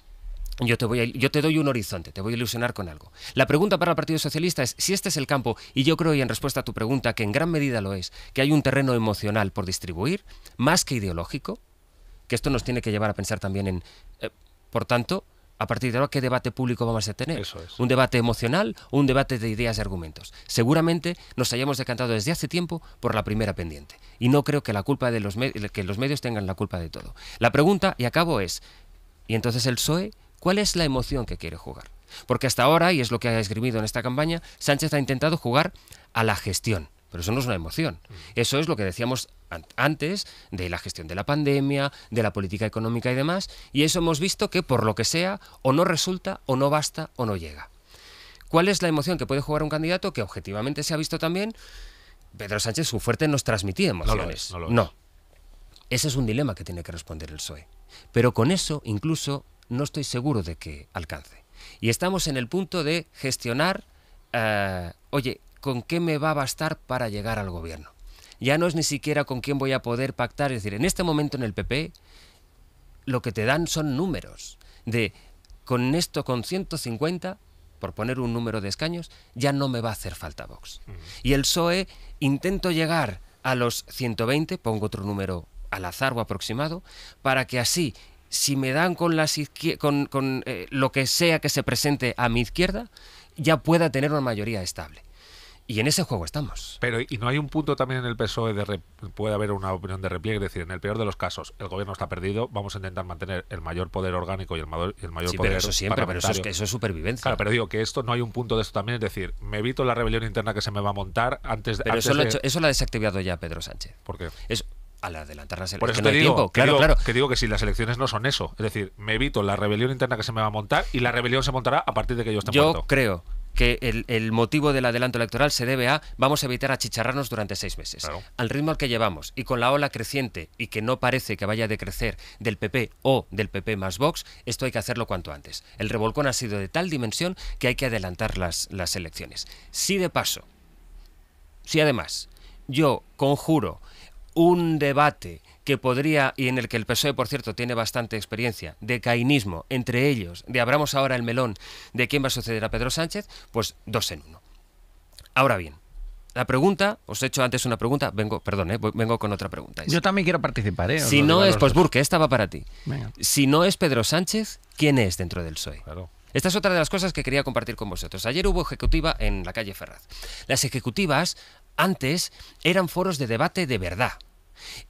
yo te, voy yo te doy un horizonte, te voy a ilusionar con algo. La pregunta para el Partido Socialista es si este es el campo, y yo creo, y en respuesta a tu pregunta, que en gran medida lo es, que hay un terreno emocional por distribuir, más que ideológico, que esto nos tiene que llevar a pensar también en, eh, por tanto, a partir de ahora, ¿qué debate público vamos a tener? ¿Un debate emocional o un debate de ideas y argumentos? Seguramente nos hayamos decantado desde hace tiempo por la primera pendiente, y no creo que, la culpa de los, que los medios tengan la culpa de todo. La pregunta, y acabo, es, ¿y entonces el PSOE? ¿Cuál es la emoción que quiere jugar? Porque hasta ahora, y es lo que ha esgrimido en esta campaña, Sánchez ha intentado jugar a la gestión. Pero eso no es una emoción. Eso es lo que decíamos antes de la gestión de la pandemia, de la política económica y demás. Y eso hemos visto que por lo que sea, o no resulta, o no basta, o no llega. ¿Cuál es la emoción que puede jugar un candidato que objetivamente se ha visto también? Pedro Sánchez, su fuerte, nos transmitía emociones. No. no. Ese es un dilema que tiene que responder el PSOE. Pero con eso, incluso, no estoy seguro de que alcance. Y estamos en el punto de gestionar, eh, oye, ¿con qué me va a bastar para llegar al gobierno? Ya no es ni siquiera con quién voy a poder pactar, es decir, en este momento en el PP lo que te dan son números de con esto, con 150, por poner un número de escaños, ya no me va a hacer falta Vox. Mm. Y el PSOE intento llegar a los 120, pongo otro número al azar o aproximado, para que así si me dan con, las con, con eh, lo que sea que se presente a mi izquierda, ya pueda tener una mayoría estable. Y en ese juego estamos. Pero, ¿y no hay un punto también en el PSOE de puede haber una opinión de repliegue? Es decir, en el peor de los casos, el gobierno está perdido, vamos a intentar mantener el mayor poder orgánico y el mayor, el sí, Pero eso siempre, pero eso es, supervivencia. Claro, pero digo que esto no hay un punto de esto también, es decir, me evito la rebelión interna que se me va a montar antes de. Pero eso, Lo ha desactivado ya Pedro Sánchez. ¿Por qué? al elecciones. Por eso te digo, Claro, claro. Que digo que si las elecciones no son eso, es decir, me evito la rebelión interna que se me va a montar y la rebelión se montará a partir de que yo esté Yo creo que el, motivo del adelanto electoral se debe a vamos a evitar achicharrarnos durante seis meses. Al ritmo al que llevamos y con la ola creciente y que no parece que vaya a decrecer del PP o del PP más Vox, esto hay que hacerlo cuanto antes. El revolcón ha sido de tal dimensión que hay que adelantar las, las elecciones. Si de paso, si además yo conjuro un debate que podría, y en el que el PSOE, por cierto, tiene bastante experiencia, de cainismo entre ellos, de abramos ahora el melón de quién va a suceder a Pedro Sánchez, pues dos en uno. Ahora bien, la pregunta, os he hecho antes una pregunta, vengo, perdón, eh, vengo con otra pregunta. Yo también quiero participar, ¿eh? Si no es, pues Burke, esta va para ti. Si no es Pedro Sánchez, ¿quién es dentro del PSOE? Esta es otra de las cosas que quería compartir con vosotros. Ayer hubo ejecutiva en la calle Ferraz. Las ejecutivas antes eran foros de debate de verdad.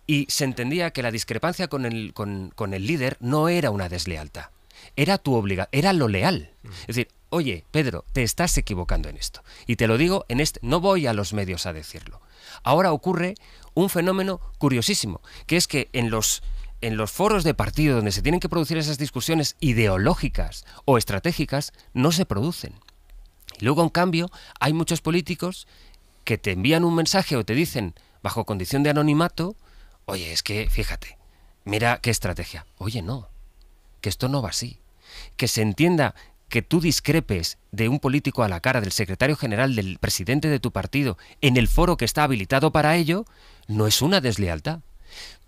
Y se entendía que la discrepancia con el, líder no era una deslealtad, era tu obliga era lo leal. Mm. Es decir, oye, Pedro, te estás equivocando en esto. Y te lo digo, en este, no voy a los medios a decirlo. Ahora ocurre un fenómeno curiosísimo, que es que en los, en los foros de partido donde se tienen que producir esas discusiones ideológicas o estratégicas, no se producen. Y luego, en cambio, hay muchos políticos que te envían un mensaje o te dicen bajo condición de anonimato, oye, es que fíjate, mira qué estrategia. Oye, no, que esto no va así. Que se entienda que tú discrepes de un político a la cara del secretario general del presidente de tu partido en el foro que está habilitado para ello, no es una deslealtad.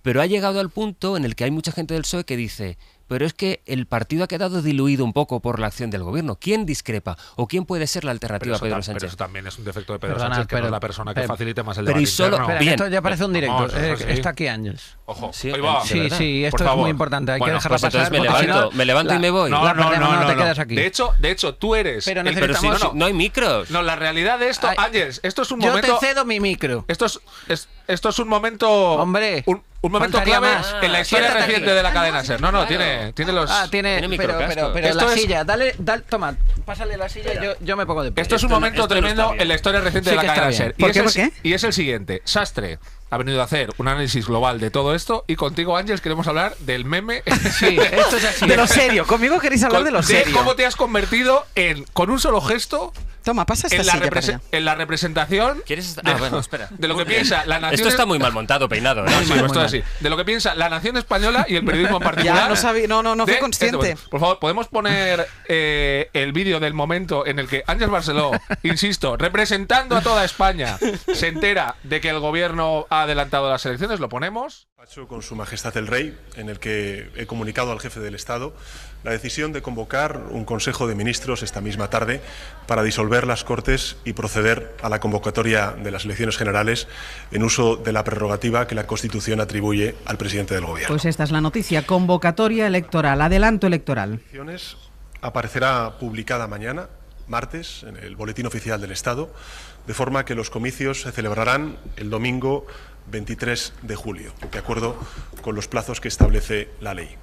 Pero ha llegado al punto en el que hay mucha gente del PSOE que dice, pero es que el partido ha quedado diluido un poco por la acción del gobierno. ¿Quién discrepa o quién puede ser la alternativa a Pedro Sánchez? Pero eso también es un defecto de Pedro Sánchez, que pero, no es la persona que facilite más el debate Bien. Esto ya parece un directo. Eh, está aquí Ángels. Ojo, sí, sí, esto es muy importante. Hay que dejarlo pues pasar. Me levanto, me levanto y me voy. No, no, no, no, no, te quedas aquí. De hecho, de hecho, tú eres. Pero, no, no, hay micros. No, la realidad de esto, Ángel, esto es un momento. Yo te cedo mi micro. esto es un momento. Hombre. Un momento clave en la historia reciente de la ah, cadena ser. No, no, tiene, tiene los. Ah, tiene. pero, pero, la silla, dale, dale, toma, pásale la silla, yo, yo me pongo de pie. Esto es un momento tremendo en la historia reciente de la cadena ser. Y es qué? Y es el siguiente. Sastre, ha venido a hacer un análisis global de todo esto y contigo, Ángel, queremos hablar del meme. Sí, De lo serio. Conmigo queréis hablar de lo serio. cómo te has convertido en, con un solo gesto, Toma, pasa en, la representación. ¿Quieres ah, de, lo que piensa la nación. Esto está muy mal montado, peinado. ¿eh? Pues de lo que piensa la nación española y el periodismo en particular. Ya, no, sabí, no, no, no consciente. por favor, podemos poner eh, el vídeo del momento en el que Ángel Barceló, insisto, representando a toda España, se entera de que el gobierno ha adelantado las elecciones, lo ponemos. Con su Majestad el Rey, en el que he comunicado al jefe del Estado la decisión de convocar un Consejo de Ministros esta misma tarde para disolver las Cortes y proceder a la convocatoria de las elecciones generales en uso de la prerrogativa que la Constitución atribuye al presidente del Gobierno. Pues esta es la noticia, convocatoria electoral, adelanto electoral. aparecerá publicada mañana martes en el Boletín Oficial del Estado, de forma que los comicios se celebrarán el domingo 23 de julio, de acuerdo con los plazos que establece la ley.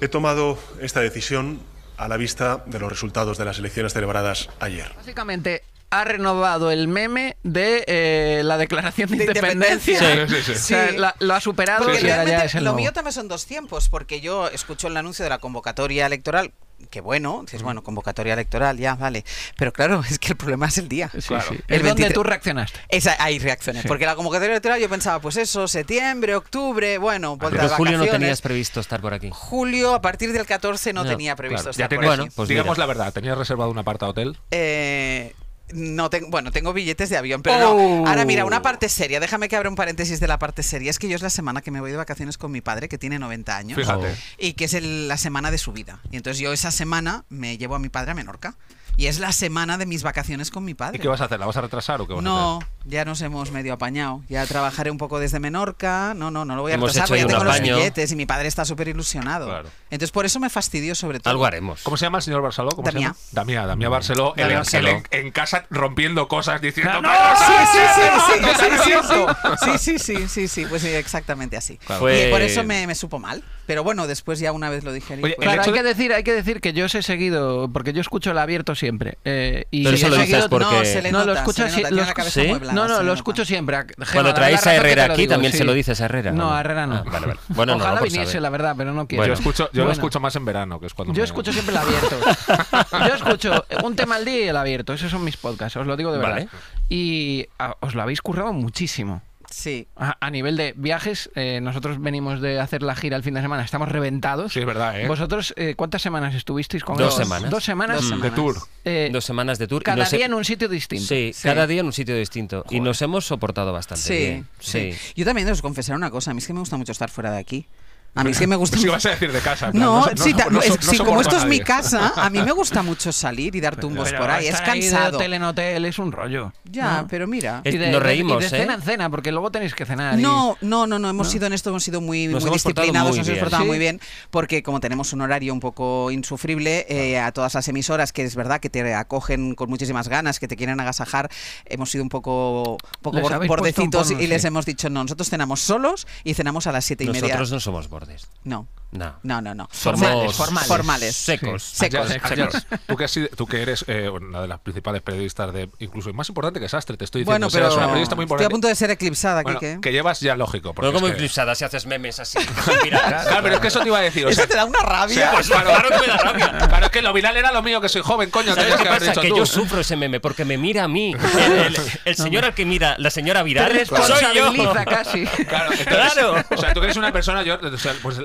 He tomado esta decisión a la vista de los resultados de las elecciones celebradas ayer. Básicamente, ha renovado el meme de eh, la declaración de, independencia. Sí, sí, sí. lo ha superado. lo mío también son dos tiempos, porque yo escucho el anuncio de la convocatoria electoral que bueno, dices, bueno, convocatoria electoral, ya, vale. Pero claro, es que el problema es el día. Sí, El, donde tú reaccionaste. Esa, ahí reacciones. Porque la convocatoria electoral yo pensaba, pues eso, septiembre, octubre, bueno, podríamos. Pero julio no tenías previsto estar por aquí. Julio, a partir del 14 no, tenía previsto estar por aquí. Pues digamos la verdad, ¿tenías reservado un aparta hotel? Eh... No tengo, bueno, tengo billetes de avión, pero no. Oh. Ahora mira, una parte seria. Déjame que abra un paréntesis de la parte seria. Es que yo es la semana que me voy de vacaciones con mi padre, que tiene 90 años. Fíjate. Y que es la semana de su vida. Y entonces yo esa semana me llevo a mi padre a Menorca. Y es la semana de mis vacaciones con mi padre. ¿Y qué vas a hacer? ¿La vas a retrasar o qué no, a hacer? No, ya nos hemos medio apañado. Ya trabajaré un poco desde Menorca. No, no, no lo voy a retrasar ya tengo los billetes y mi padre está súper ilusionado. Entonces por eso me fastidio sobre todo. Algo haremos. ¿Cómo se llama el señor Barceló? Barceló. en casa rompiendo cosas diciendo ¡No! sí, sí, sí, sí, sí, sí, sí, sí, pues exactamente así. Y por eso pues- me, supo mal. Pero bueno, después ya una vez lo dije. Pues, claro, hay que decir, hay que decir que yo os he seguido, porque yo escucho el abierto siempre. Eh, y Pero eso lo dices porque no, lo escucho, No, no, lo escucho siempre. Cuando traéis a Herrera aquí también se lo dices a Herrera. No, a Herrera no. Ah, vale, vale. Bueno, Ojalá viniese, la verdad, pero no quiero. Yo escucho, yo lo escucho más en verano, que es cuando Yo escucho siempre el abierto. Yo escucho un tema al día y el abierto, esos son mis os lo digo de verdad. ¿eh? Y os lo habéis currado muchísimo. Sí. A, nivel de viajes, eh, nosotros venimos de hacer la gira el fin de semana, estamos reventados. Sí, es verdad, ¿eh? Vosotros, ¿cuántas semanas estuvisteis con Dos semanas. Dos semanas. De tour. Dos semanas de tour. Cada día en un sitio distinto. Sí, cada día en un sitio distinto. Y nos hemos soportado bastante Sí. sí. Yo también os confesaré una cosa, a mí es que me gusta mucho estar fuera de aquí. A mí sí me gusta. Si pues vas a decir de casa. no, como esto es mi casa, a mí me gusta mucho salir y dar tumbos por ahí. es cansado. hotel en hotel es un rollo. Ya, pero mira. nos eh, reímos. de, ¿eh? cena en cena, porque luego tenéis que cenar. No, no, no, no. Hemos sido en esto, hemos sido muy, muy disciplinados, nos hemos portado muy bien, porque como tenemos un horario un poco insufrible, eh, a todas las emisoras, que es verdad que te acogen con muchísimas ganas, que te quieren agasajar, hemos sido un poco, poco bordecitos y les hemos dicho, no, nosotros cenamos solos y cenamos a las siete y media. Nosotros no somos bordecitos. Não. No. No, no, no. Formales, formales. formales. Secos. Secos. Secos. Tú, que eres eh, una de las principales periodistas de. Incluso más importante que Sastre, te estoy diciendo. Bueno, pero una periodista muy importante. Estoy a punto de ser eclipsada, Kike. Que llevas ya lógico. Pero como eclipsada si haces memes así. claro, pero es que eso te iba a decir. O sea, eso te da una rabia. Sí, pues, claro, claro, que me da rabia. Claro, es que lo viral era lo mío, que soy joven, coño. ¿Sabes qué que pasa? Dicho que yo sufro ese meme porque me mira a mí. El, señor al que mira la señora viral. es... soy yo. casi. Claro, claro. O sea, tú que eres una persona. yo pues,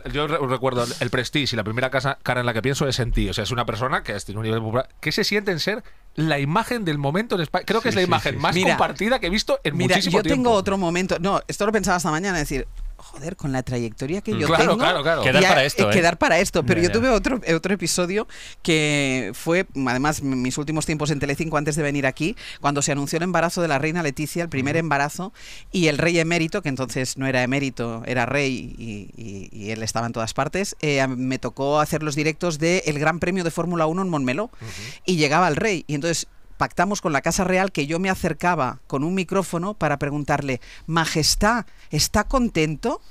recuerdo el Prestige y la primera casa, cara en la que pienso es en ti. O sea, es una persona que tiene un nivel popular. se siente en ser la imagen del momento en España? Creo que es la imagen más compartida que he visto en mira, muchísimo yo Yo tengo otro momento. No, esto lo pensaba esta mañana, decir, joder, con la trayectoria que mm. yo claro, tengo. Claro, claro, Quedar para esto. Eh, ¿eh? quedar para esto. Pero yo tuve otro, otro episodio que fue, además, mis últimos tiempos en Telecinco antes de venir aquí, cuando se anunció el embarazo de la reina Leticia, el primer embarazo, y el rey emérito, que entonces no era emérito, era rey y, él estaba en todas partes, eh, me tocó hacer los directos del Gran Premio de Fórmula 1 en Monmeló Y llegaba el rey. Y entonces pactamos con la Casa Real que yo me acercaba con un micrófono para preguntarle, Majestad, ¿está contento?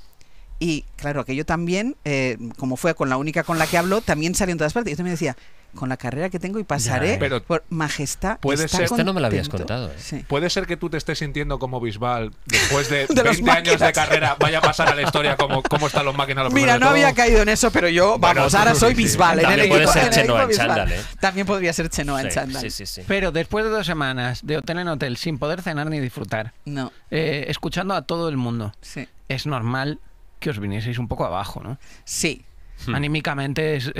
Y claro, aquello también, eh, como fue con la única con la que habló, también salió en todas partes. Y yo me decía, con la carrera que tengo y pasaré eh. por majestad. Puede ser, Este no me lo habías contado. ¿eh? Puede ser que tú te estés sintiendo como Bisbal después de, 20 años de carrera, vaya a pasar a la historia como cómo están los máquinas. Mira, no había caído en eso, pero yo, vamos, ahora soy Bisbal. En También puede ser Chenoa ¿eh? También podría ser Chenoa sí, en chándal. Pero después de dos semanas de hotel en hotel, sin poder cenar ni disfrutar, no. escuchando a todo el mundo, Sí. es normal que os vinieseis un poco abajo, ¿no? Sí, Hmm. Anímicamente es,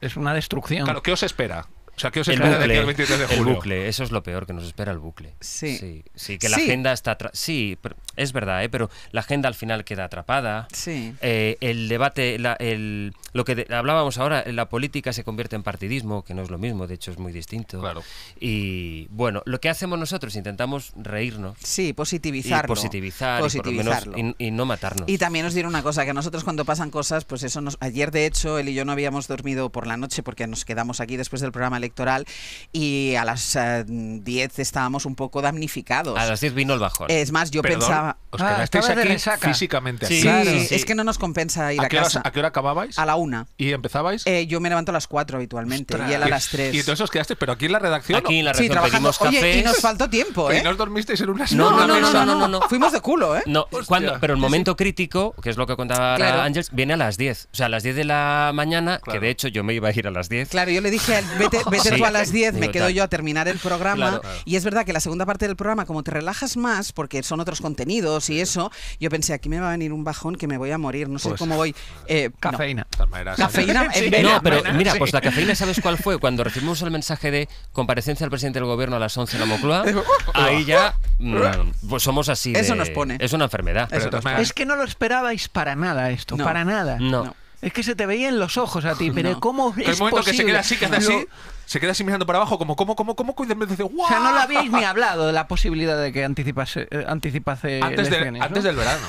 es, una destrucción. Claro, ¿qué os espera? O sea, ¿qué os espera bucle, de 23 de julio? El bucle, eso es lo peor, que nos espera el bucle. Sí. Sí, que la agenda está... Sí, es verdad, ¿eh? pero la agenda al final queda atrapada. Sí. Eh, el debate, el, lo que hablábamos ahora, la política se convierte en partidismo, que no es lo mismo, de hecho es muy distinto. Claro. Y bueno, lo que hacemos nosotros, intentamos reírnos. Sí, positivizarlo. positivizar, positivizarlo. Y, no matarnos. Y también os diré una cosa, que nosotros cuando pasan cosas, pues eso nos... Ayer, de hecho, él y yo no habíamos dormido por la noche porque nos quedamos aquí después del programa electoral y a las 10 eh, estábamos un poco damnificados. A las 10 vino el bajón. Es más, yo pensaba... Os quedasteis ah, aquí físicamente. Sí, sí. Es que no nos compensa ir a, casa. ¿A qué hora acababais? A la una. ¿Y empezabais? Eh, yo me levanto a las 4 habitualmente y él a las 3. Y entonces os quedasteis, pero aquí en la redacción... Aquí en la redacción sí, pedimos café. Oye, y nos faltó tiempo, ¿eh? ¿eh? Y nos dormisteis en una no, no, no, no, no, Fuimos de culo, ¿eh? No, pero el momento crítico, que es lo que contaba claro. Ángels, viene a las 10. O sea, a las 10 de la mañana, que de hecho yo me iba a ir a las 10. Claro, yo le dije, a a las 10, me quedo yo a terminar el programa. Y es verdad que la segunda parte del programa, como te relajas más, porque son otros contenidos y eso, yo pensé, aquí me va a venir un bajón que me voy a morir. No sé pues cómo voy. Eh, cafeína. Cafeína No, pero mira, pues la cafeína, ¿sabes cuál fue? Cuando recibimos el mensaje de comparecencia al presidente del gobierno a las 11 en la Moncloa, ahí ya mm, pues somos así. eso nos pone. Es una enfermedad. es que no lo esperabais para nada esto, para nada. no. Es que se te veía en los ojos a ti, pero ¿cómo es momento posible? que se queda así, que hace así, se queda así mirando para abajo, como, ¿cómo, cómo, cómo? Y dice, ¡guau! O sea, no lo habéis ni hablado de la posibilidad de que anticipase, eh, anticipase antes, del, antes del verano.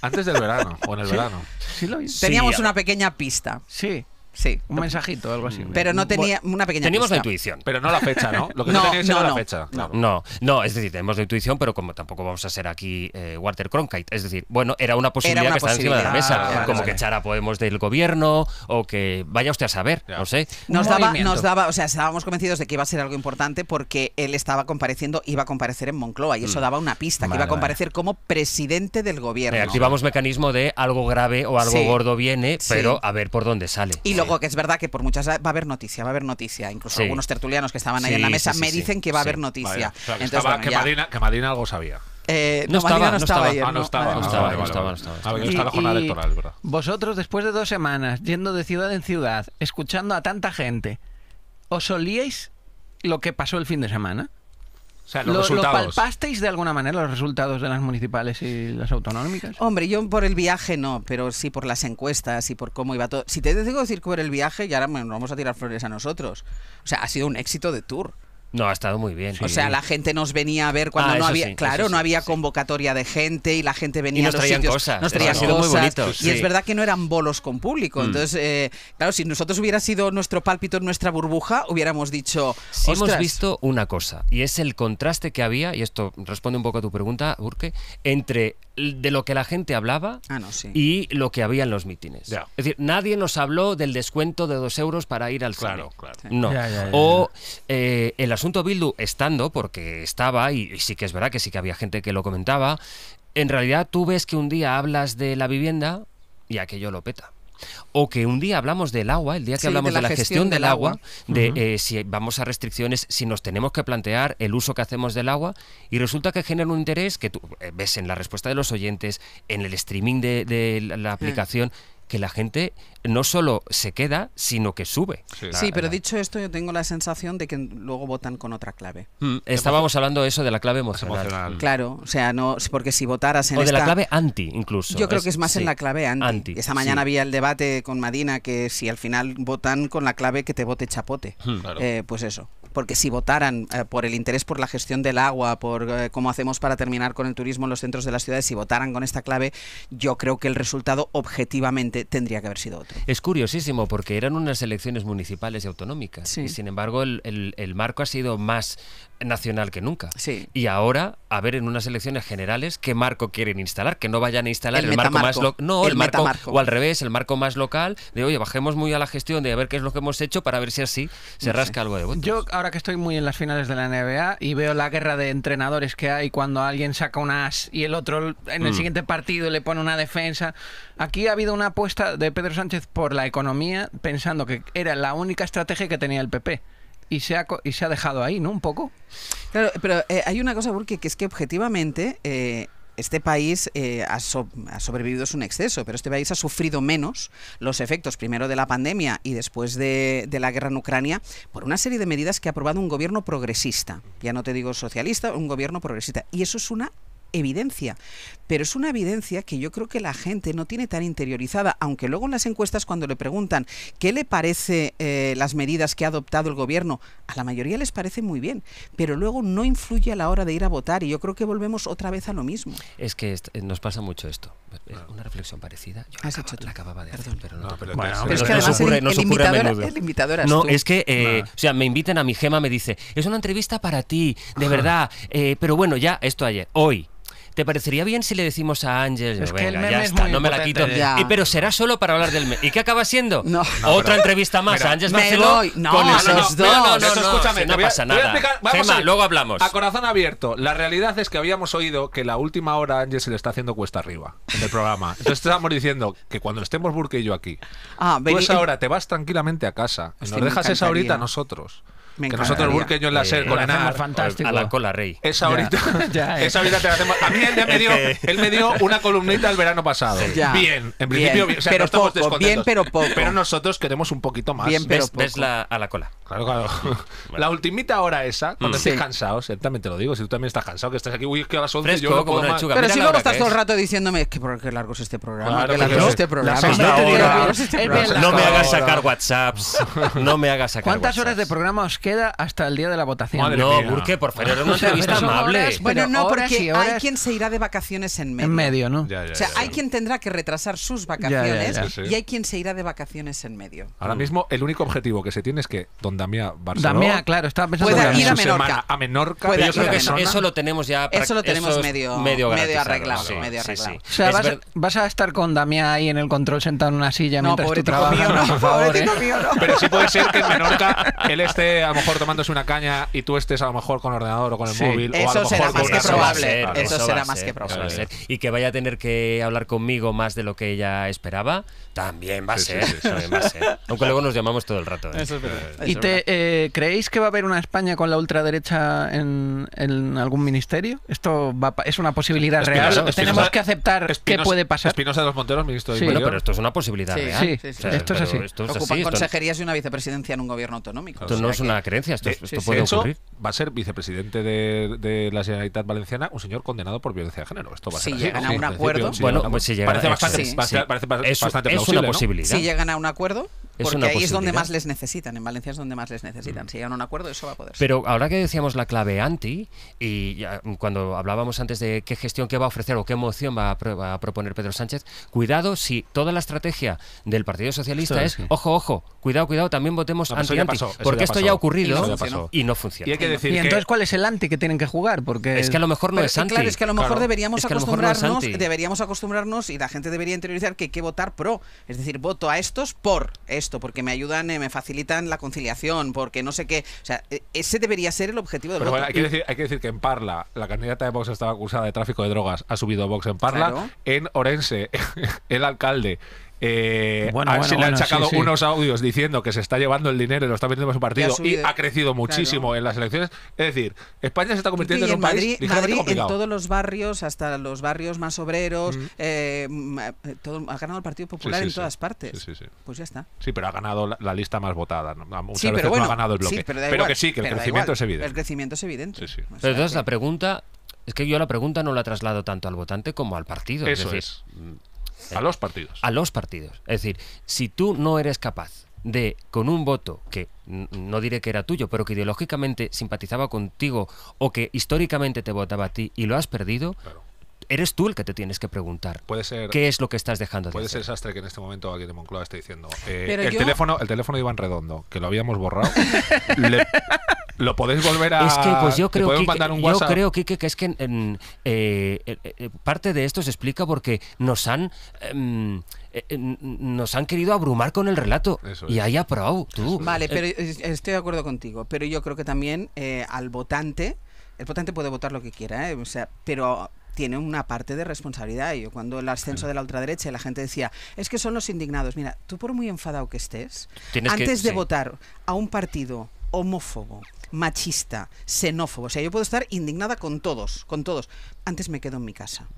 Antes del verano, o en el verano. Sí, lo Teníamos una pequeña pista. Sí. Sí. Un mensajito algo así. Pero no tenía una pequeña Teníamos la intuición. Pero no la fecha, ¿no? Lo que no, no, es decir, tenemos la intuición, pero como tampoco vamos a ser aquí eh, Walter Cronkite. Es decir, bueno, era una posibilidad que estaba encima de la mesa. como que echara Podemos del gobierno o que vaya usted a saber, no sé. Nos daba, nos daba, o sea, estábamos convencidos de que iba a ser algo importante porque él estaba compareciendo, iba a comparecer en Moncloa y eso mm. daba una pista, que iba a comparecer como presidente del gobierno. activamos mecanismo de algo grave o algo gordo viene, pero a ver por dónde sale. Y lo que es verdad que por muchas va a haber noticia, va a haber noticia. Incluso algunos tertulianos que estaban ahí en la mesa me dicen que va a haber noticia. que, Entonces, algo sabía. Eh, no, estaba, ah, no, estaba, no, estaba, no estaba, no estaba, jornada electoral, ¿verdad? Vosotros, después de dos semanas, yendo de ciudad en ciudad, escuchando a tanta gente, ¿os olíais lo que pasó el fin de semana? ¿Lo, palpasteis de alguna manera los resultados de las municipales y las autonómicas? Hombre, yo por el viaje no, pero sí por las encuestas y por cómo iba todo. Si te digo decir que por el viaje, ya ahora nos vamos a tirar flores a nosotros. O sea, ha sido un éxito de tour. No, ha estado muy bien. O sea, la gente nos venía a ver cuando ah, no había, claro, no había convocatoria de gente y la gente venía a los sitios, Nos traían cosas. Muy y es verdad que no eran bolos con público. Mm. Entonces, eh, claro, si nosotros hubiera sido nuestro pálpito, nuestra burbuja, hubiéramos dicho. Hemos visto una cosa y es el contraste que había y esto responde un poco a tu pregunta, Burke, entre de lo que la gente hablaba ah, y lo que había en los mítines. Es decir, nadie nos habló del descuento de dos euros para ir al claro, cine. Claro. No. o eh, el asunto Bildu estando, porque estaba, y, sí que es verdad que sí que había gente que lo comentaba, en realidad tú ves que un día hablas de la vivienda y aquello lo peta. O que un día hablamos del agua, el día que hablamos de la, gestión, del agua, de eh, si vamos a restricciones, si nos tenemos que plantear el uso que hacemos del agua, y resulta que genera un interés que tú eh, ves en la respuesta de los oyentes, en el streaming de, la, aplicación que la gente no solo se queda, sino que sube. Sí, pero dicho esto, yo tengo la sensación de que luego votan con otra clave. Mm, estábamos hablando de eso de la clave emocional. Mm. Claro, o sea, no, porque si votaras en. O de la clave anti, incluso. Yo creo que es más en la clave anti. Esa mañana había el debate con Madina que si al final votan con la clave que te vote chapote. Mm, eh, pues eso porque si votaran eh, por el interés por la gestión del agua, por eh, cómo hacemos para terminar con el turismo en los centros de las ciudades, si votaran con esta clave, yo creo que el resultado objetivamente tendría que haber sido otro. Es curiosísimo porque eran unas elecciones municipales y autonómicas y sin embargo el marco ha sido más nacional que nunca. Y ahora, a ver en unas elecciones generales qué marco quieren instalar, que no vayan a instalar el, marco más local. No, el, marco, o al revés, el marco más local de, oye, bajemos muy a la gestión de a ver qué es lo que hemos hecho para ver si así se rasca algo de votos. Yo, ahora que estoy muy en las finales de la NBA y veo la guerra de entrenadores que hay cuando alguien saca un as y el otro en el mm. siguiente partido le pone una defensa. Aquí ha habido una apuesta de Pedro Sánchez por la economía pensando que era la única estrategia que tenía el PP y se ha, se ha dejado ahí, ¿no? Un poco. Claro, pero eh, hay una cosa, porque que es que objetivamente eh, este país eh, ha, sobrevivido es un exceso, pero este país ha sufrido menos los efectos primero de la pandemia y después de, de, la guerra en Ucrania por una serie de medidas que ha aprobado un gobierno progresista. Ya no te digo socialista, un gobierno progresista. Y eso es una evidencia pero es una evidencia que yo creo que la gente no tiene tan interiorizada, aunque luego en las encuestas cuando le preguntan qué le parece eh, las medidas que ha adoptado el gobierno, a la mayoría les parece muy bien, pero luego no influye a la hora de ir a votar y yo creo que volvemos otra vez a lo mismo. Es que eh, nos pasa mucho esto. Una reflexión parecida. Has la, acababa de Perdón. pero no. pero, pero, es que además el, invitador, No, es que, o sea, me invitan a mi gema, me dice, es una entrevista para ti, de verdad, eh, pero bueno, ya, esto ayer, hoy, ¿te parecería bien si le decimos a Ángel? ya está, no me la quito. pero será solo para hablar del ¿Y qué acaba siendo? No. Otra entrevista más a Ángel Marcelo, no, con no, no, No, no, no, escúchame, no pasa nada. vamos a, luego hablamos. A corazón abierto, la realidad es que habíamos oído que la última hora Ángel se le está haciendo cuesta arriba en el programa. Entonces estamos diciendo que cuando estemos Burke y yo aquí, ah, ahora eh. te vas tranquilamente a casa y nos dejas esa horita a nosotros que nosotros en la ser con Enar fantástico. a la cola rey. Esa ahorita, ya, esa eh. ahorita te hacemos. A mí él, me dio, él me dio una columnita el verano pasado. Bien, en principio bien. pero estamos poco, bien, pero poco. Pero nosotros queremos un poquito más. Bien, pero ves, la, a la cola. Claro, claro. La ultimita hora esa, cuando mm. estés cansado, ciertamente te lo digo, si tú también estás cansado, que estás aquí, uy, es que a las 11 Fresco, yo no puedo Pero si luego estás todo el rato diciéndome, es que por qué largo es este programa, que largo es este programa. No me hagas sacar WhatsApps. No me hagas sacar ¿Cuántas horas de programa os queda hasta el día de la votación. Madre no, por favor, una entrevista amable. bueno, no, porque hay quien se irá de vacaciones en medio. En medio, ¿no? o sea, hay quien tendrá que retrasar sus vacaciones y hay quien se irá de vacaciones en medio. Ahora mm. mismo, el único objetivo que se tiene es que Don Damián Barcelona. Damián, claro, está pensando pueda ir a Menorca. a Menorca. yo creo que eso, lo tenemos ya. Eso lo tenemos medio, medio, arreglado. medio arreglado. O sea, vas, a estar con Damián ahí en el control sentado en una silla mientras tú trabajas. ¿eh? no, Pero sí puede ser que en Menorca él esté a lo mejor tomándose una caña y tú estés a lo mejor con el ordenador o con el móvil. Eso o a lo será mejor más que probable. Eso, será más que probable. Y que vaya a tener que hablar conmigo más de lo que ella esperaba, también va a, ser. Sí, va a ser. Aunque luego nos llamamos todo el rato. ¿eh? Eso es verdad. Eh, ¿Y te, eh, creéis que va a haber una España con la ultraderecha en, en algún ministerio? ¿Esto va, es una posibilidad real? Tenemos que aceptar que qué puede pasar. Espinosa de los Monteros, ministro de Bueno, pero esto es una posibilidad real. O esto es así. Ocupan consejerías y una vicepresidencia en un gobierno autonómico. Esto no es una creencia, esto, esto puede ocurrir. Va a ser vicepresidente de, de, la Generalitat Valenciana un señor condenado por violencia de género. Esto va a ser si llegan a un acuerdo. Bueno, pues parece bastante, es, bastante es una posibilidad. Si llegan a un acuerdo. Porque ahí es donde más les necesitan, en Valencia es donde más les necesitan. Mm. Si llegan a un acuerdo, eso va a poder ser. Pero ahora que decíamos la clave anti, y cuando hablábamos antes de qué gestión que va a ofrecer o qué moción va a, proponer Pedro Sánchez, cuidado si toda la estrategia del Partido Socialista es, ojo, ojo, cuidado, cuidado, también votemos anti Porque esto ya ha ocurrido y no, funciona. Y que entonces, ¿cuál es el anti que tienen que jugar? Porque es que a lo mejor no es, anti. es que a lo mejor deberíamos acostumbrarnos, deberíamos acostumbrarnos y la gente debería interiorizar que hay que votar pro. Es decir, voto a estos por esto, porque me ayudan, eh, me facilitan la conciliación, porque no sé qué. O sea, e, ese debería ser el objetivo del Pero hay, que decir, que en Parla, la candidata de Vox estaba acusada de tráfico de drogas, ha subido Vox en Parla. En Orense, el alcalde eh, bueno, le han sacado unos audios diciendo que se está llevando el dinero y lo está metiendo su partido y, ha crecido muchísimo en las elecciones. Es decir, España se está convirtiendo en, un Madrid, país Madrid, en todos los barrios, hasta los barrios más obreros, mm. Eh, mm, eh, ha ganado el Partido Popular en todas partes. Pues ya está. Sí, pero ha ganado la, lista más votada. Muchas veces no ha ganado el bloque. pero, que sí, que el crecimiento es evidente. El crecimiento es evidente. entonces la pregunta es que yo la pregunta no la traslado tanto al votante como al partido. Eso es a los partidos. A los partidos. Es decir, si tú no eres capaz de, con un voto que no diré que era tuyo, pero que ideológicamente simpatizaba contigo o que históricamente te votaba a ti y lo has perdido, eres tú el que te tienes que preguntar puede ser, qué es lo que estás dejando de puede ser Sastre que en este momento alguien de Moncloa esté diciendo eh, el, teléfono, el teléfono de Redondo que lo habíamos borrado ¿Lo podéis volver a.? Es que, pues yo creo, que, yo creo que es que mm, eh, eh, eh, parte de esto se explica porque nos han. Em, nos han querido abrumar con el relato y ahí tú. Vale, pero estoy de acuerdo contigo, pero yo creo que también al votante, el votante puede votar lo que quiera, o sea, pero tiene una parte de responsabilidad. Yo cuando el ascenso de la ultraderecha y la gente decía, es que son los indignados. Mira, tú por muy enfadado que estés, antes de votar a un partido homófobo, machista, xenófobo. O sea, yo puedo estar indignada con todos, con todos. Antes me quedo en mi casa.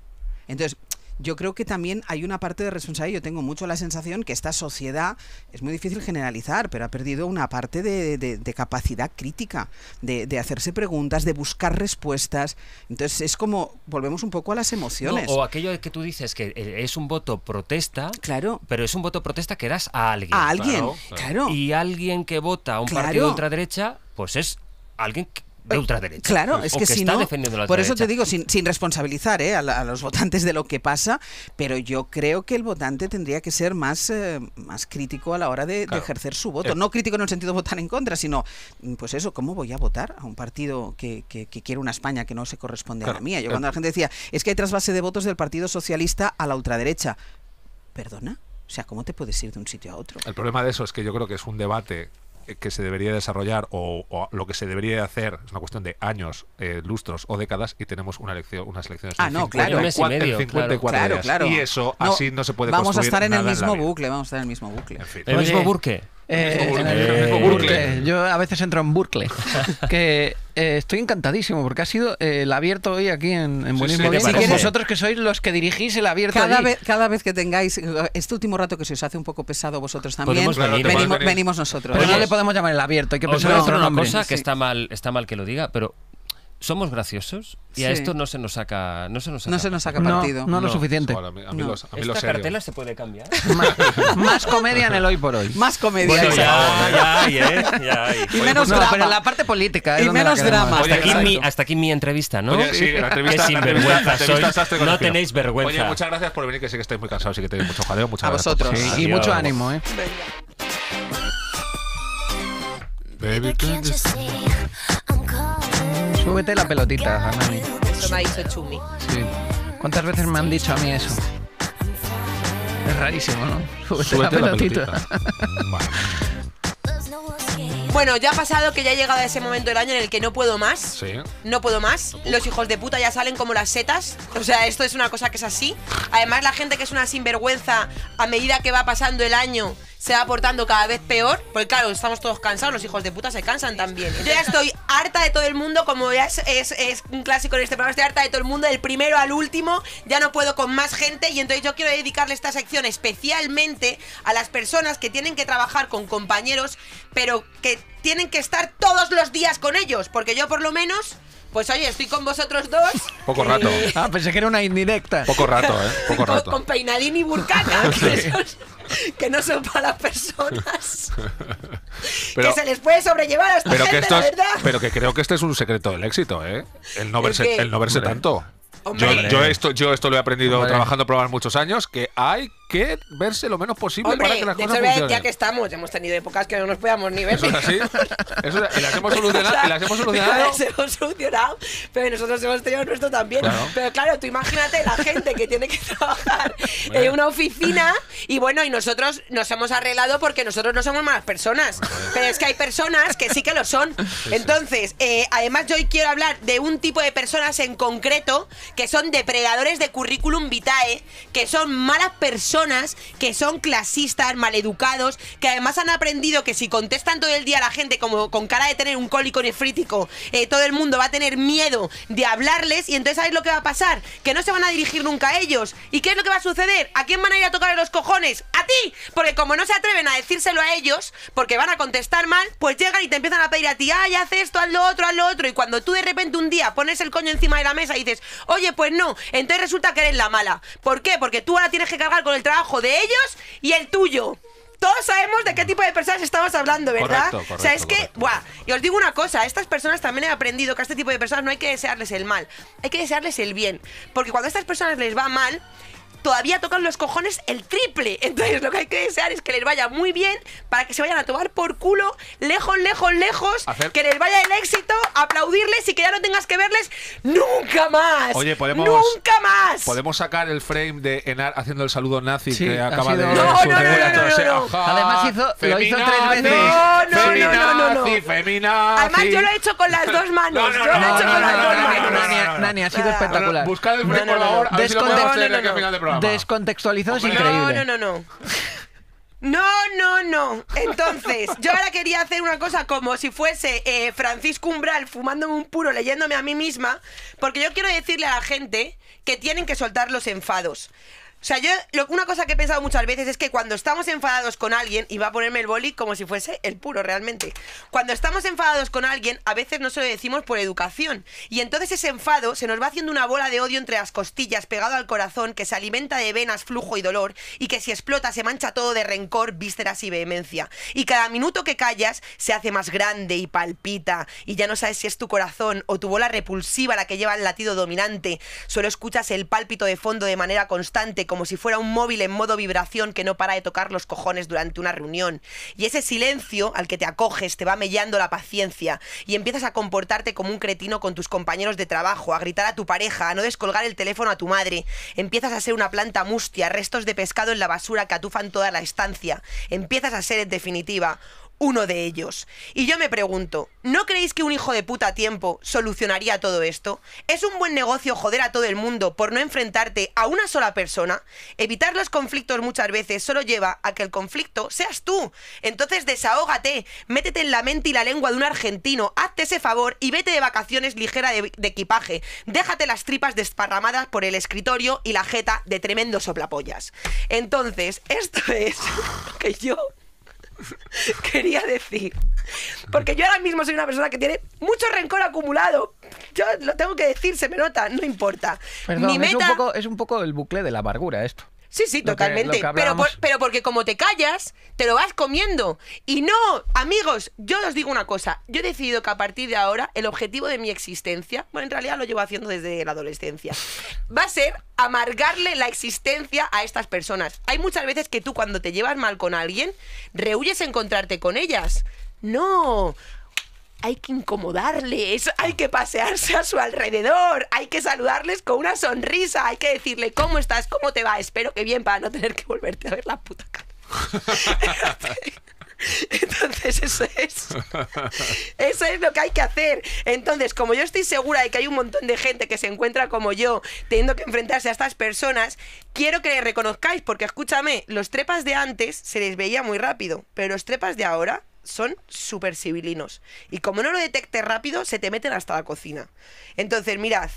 Entonces, yo creo que también hay una parte de responsabilidad. Yo tengo mucho la sensación que esta sociedad, es muy difícil generalizar, pero ha perdido una parte de, capacidad crítica, de, hacerse preguntas, de buscar respuestas. Entonces es como, volvemos un poco a las emociones. o aquello que tú dices que eh, es un voto protesta, claro. pero es un voto protesta que das a alguien. A alguien, claro. Y alguien que vota a un partido de ultraderecha, pues es alguien de eh, ultraderecha. Claro, es que, si no, por eso te digo, sin, responsabilizar eh, a, los votantes de lo que pasa, pero yo creo que el votante tendría que ser más, eh, más crítico a la hora de, ejercer su voto. No crítico en el sentido de votar en contra, sino, mm, pues eso, ¿cómo voy a votar a un partido que, quiere una España que no se corresponde a la mía? Yo cuando la gente decía, es que hay trasvase de votos del Partido Socialista a la ultraderecha, ¿perdona? O sea, ¿cómo te puedes ir de un sitio a otro? El problema de eso es que yo creo que es un debate que se debería desarrollar o, lo que se debería hacer es una cuestión de años, eh, lustros o décadas y tenemos una elección, unas elecciones ah, no, claro. 54 Y eso así no se puede Vamos a estar en el mismo bucle, vamos a estar en el mismo bucle. El mismo buque. Eh, Yo a veces entro en Burkle. que eh, estoy encantadísimo porque ha sido eh, el abierto hoy aquí en, en vosotros que sois los que dirigís el abierto. Cada, Vez, cada vez que tengáis este último rato que se os hace un poco pesado vosotros también, venimos, nosotros. Pero no le podemos llamar el abierto, hay que pensar en cosa que está, mal, está mal que lo diga, pero somos graciosos y a esto no se nos saca no se nos no se nos saca partido no, lo suficiente a mí, esta cartela se puede cambiar más, comedia en el hoy por hoy más comedia ¿eh? ya, hay, y menos drama pero la parte política y menos drama hasta, aquí mi, hasta aquí, mi, entrevista ¿no? sí la entrevista, no tenéis vergüenza Oye, muchas gracias por venir que sé que estáis muy cansados y que tenéis mucho jaleo muchas a vosotros y mucho ánimo ¿eh? Venga. Súbete la pelotita, Anani. Eso me ha dicho Chumi. Sí. ¿Cuántas veces me han dicho a mí eso? Es rarísimo, ¿no? Súbete, la pelotita. La bueno, ya ha pasado que ya ha llegado ese momento del año en el que no puedo más. Sí. No puedo más. Los hijos de puta ya salen como las setas. O sea, esto es una cosa que es así. Además, la gente que es una sinvergüenza, a medida que va pasando el año, se va portando cada vez peor. Porque claro, estamos todos cansados, los hijos de puta se cansan también. Yo ya estoy harta de todo el mundo, como ya es, es un clásico en este programa, estoy harta de todo el mundo, del primero al último, ya no puedo con más gente. Y entonces yo quiero dedicarle esta sección especialmente a las personas que tienen que trabajar con compañeros pero que tienen que estar todos los días con ellos, porque yo por lo menos pues oye, estoy con vosotros dos. Poco rato. Ah, pensé que era una indirecta. Poco rato, ¿eh? Poco rato. Con, peinadín y burcana, que, no son para las personas. que se les puede sobrellevar hasta pero que la verdad. Pero que creo que este es un secreto del éxito, ¿eh? El no verse, el no tanto. yo, esto, yo esto lo he aprendido trabajando probando muchos años, que hay que verse lo menos posible para que las cosas ya que estamos, hemos tenido épocas que no nos podíamos ni ver. Eso sí. las hemos solucionado. las hemos solucionado. solucionado, pero nosotros hemos tenido nuestro también. Pero claro, tú imagínate la gente que tiene que trabajar en una oficina y bueno, y nosotros nos hemos arreglado porque nosotros no somos malas personas. Pero es que hay personas que sí que lo son. Entonces, eh, además yo hoy quiero hablar de un tipo de personas en concreto que son depredadores de currículum vitae, que son malas personas que son clasistas, maleducados, que además han aprendido que si contestan todo el día a la gente como con cara de tener un cólico nefrítico, eh, todo el mundo va a tener miedo de hablarles y entonces ¿sabes lo que va a pasar? Que no se van a dirigir nunca a ellos. ¿Y qué es lo que va a suceder? ¿A quién van a ir a tocar los cojones? ¡A ti! Porque como no se atreven a decírselo a ellos, porque van a contestar mal, pues llegan y te empiezan a pedir a ti, ay, haz esto, haz lo otro, haz lo otro. Y cuando tú de repente un día pones el coño encima de la mesa y dices, oye, pues no, entonces resulta que eres la mala. ¿Por qué? Porque tú ahora tienes que cargar con el trabajo de ellos y el tuyo. Todos sabemos de qué tipo de personas estamos hablando, ¿verdad? o sea, es que, y os digo una cosa, estas personas también he aprendido que a este tipo de personas no hay que desearles el mal, hay que desearles el bien, porque cuando a estas personas les va mal, todavía tocan los cojones el triple. Entonces lo que hay que desear es que les vaya muy bien para que se vayan a tomar por culo, lejos, lejos, lejos, que les vaya el éxito, aplaudirles y que ya no tengas que verles nunca más. Oye, podemos... Nunca más. Podemos sacar el frame de Enar haciendo el saludo nazi que acaba de... No, no, no, Además lo hizo tres veces. No, no, no, no, Además yo lo he hecho con las dos manos. Yo lo Nani, ha sido espectacular. Buscad el no Descontextualizado es increíble. No, no, no, no. No, no, no. Entonces, yo ahora quería hacer una cosa como si fuese eh, Francisco Umbral fumándome un puro, leyéndome a mí misma, porque yo quiero decirle a la gente que tienen que soltar los enfados. O sea, yo una cosa que he pensado muchas veces es que cuando estamos enfadados con alguien, y va a ponerme el boli como si fuese el puro realmente, cuando estamos enfadados con alguien, a veces no se lo decimos por educación. Y entonces ese enfado se nos va haciendo una bola de odio entre las costillas, pegado al corazón, que se alimenta de venas, flujo y dolor, y que si explota se mancha todo de rencor, vísceras y vehemencia. Y cada minuto que callas se hace más grande y palpita, y ya no sabes si es tu corazón o tu bola repulsiva la que lleva el latido dominante. Solo escuchas el pálpito de fondo de manera constante, como si fuera un móvil en modo vibración que no para de tocar los cojones durante una reunión. Y ese silencio al que te acoges te va mellando la paciencia y empiezas a comportarte como un cretino con tus compañeros de trabajo, a gritar a tu pareja, a no descolgar el teléfono a tu madre. Empiezas a ser una planta mustia, restos de pescado en la basura que atufan toda la estancia. Empiezas a ser, en definitiva, uno de ellos. Y yo me pregunto, ¿no creéis que un hijo de puta a tiempo solucionaría todo esto? ¿Es un buen negocio joder a todo el mundo por no enfrentarte a una sola persona? Evitar los conflictos muchas veces solo lleva a que el conflicto seas tú. Entonces desahógate, métete en la mente y la lengua de un argentino, hazte ese favor y vete de vacaciones ligera de, equipaje. Déjate las tripas desparramadas por el escritorio y la jeta de tremendo soplapollas. Entonces, esto es que yo quería decir. Porque yo ahora mismo soy una persona que tiene mucho rencor acumulado. Yo lo tengo que decir, se me nota, no importa. un poco, es un poco el bucle de la amargura esto. Sí, sí, totalmente. pero, pero porque como te callas, te lo vas comiendo. Y no, amigos, yo os digo una cosa. Yo he decidido que a partir de ahora el objetivo de mi existencia, bueno, en realidad lo llevo haciendo desde la adolescencia, va a ser amargarle la existencia a estas personas. Hay muchas veces que tú cuando te llevas mal con alguien, rehuyes encontrarte con ellas. No, hay que incomodarles, hay ah. que pasearse a su alrededor, hay que saludarles con una sonrisa, hay que decirle cómo estás, cómo te va, espero que bien para no tener que volverte a ver la puta cara. Entonces eso es. Eso es lo que hay que hacer. Entonces, como yo estoy segura de que hay un montón de gente que se encuentra como yo, teniendo que enfrentarse a estas personas, quiero que les reconozcáis, porque escúchame, los trepas de antes se les veía muy rápido, pero los trepas de ahora son súper civilinos. Y como no lo detecte rápido, se te meten hasta la cocina. Entonces, mirad.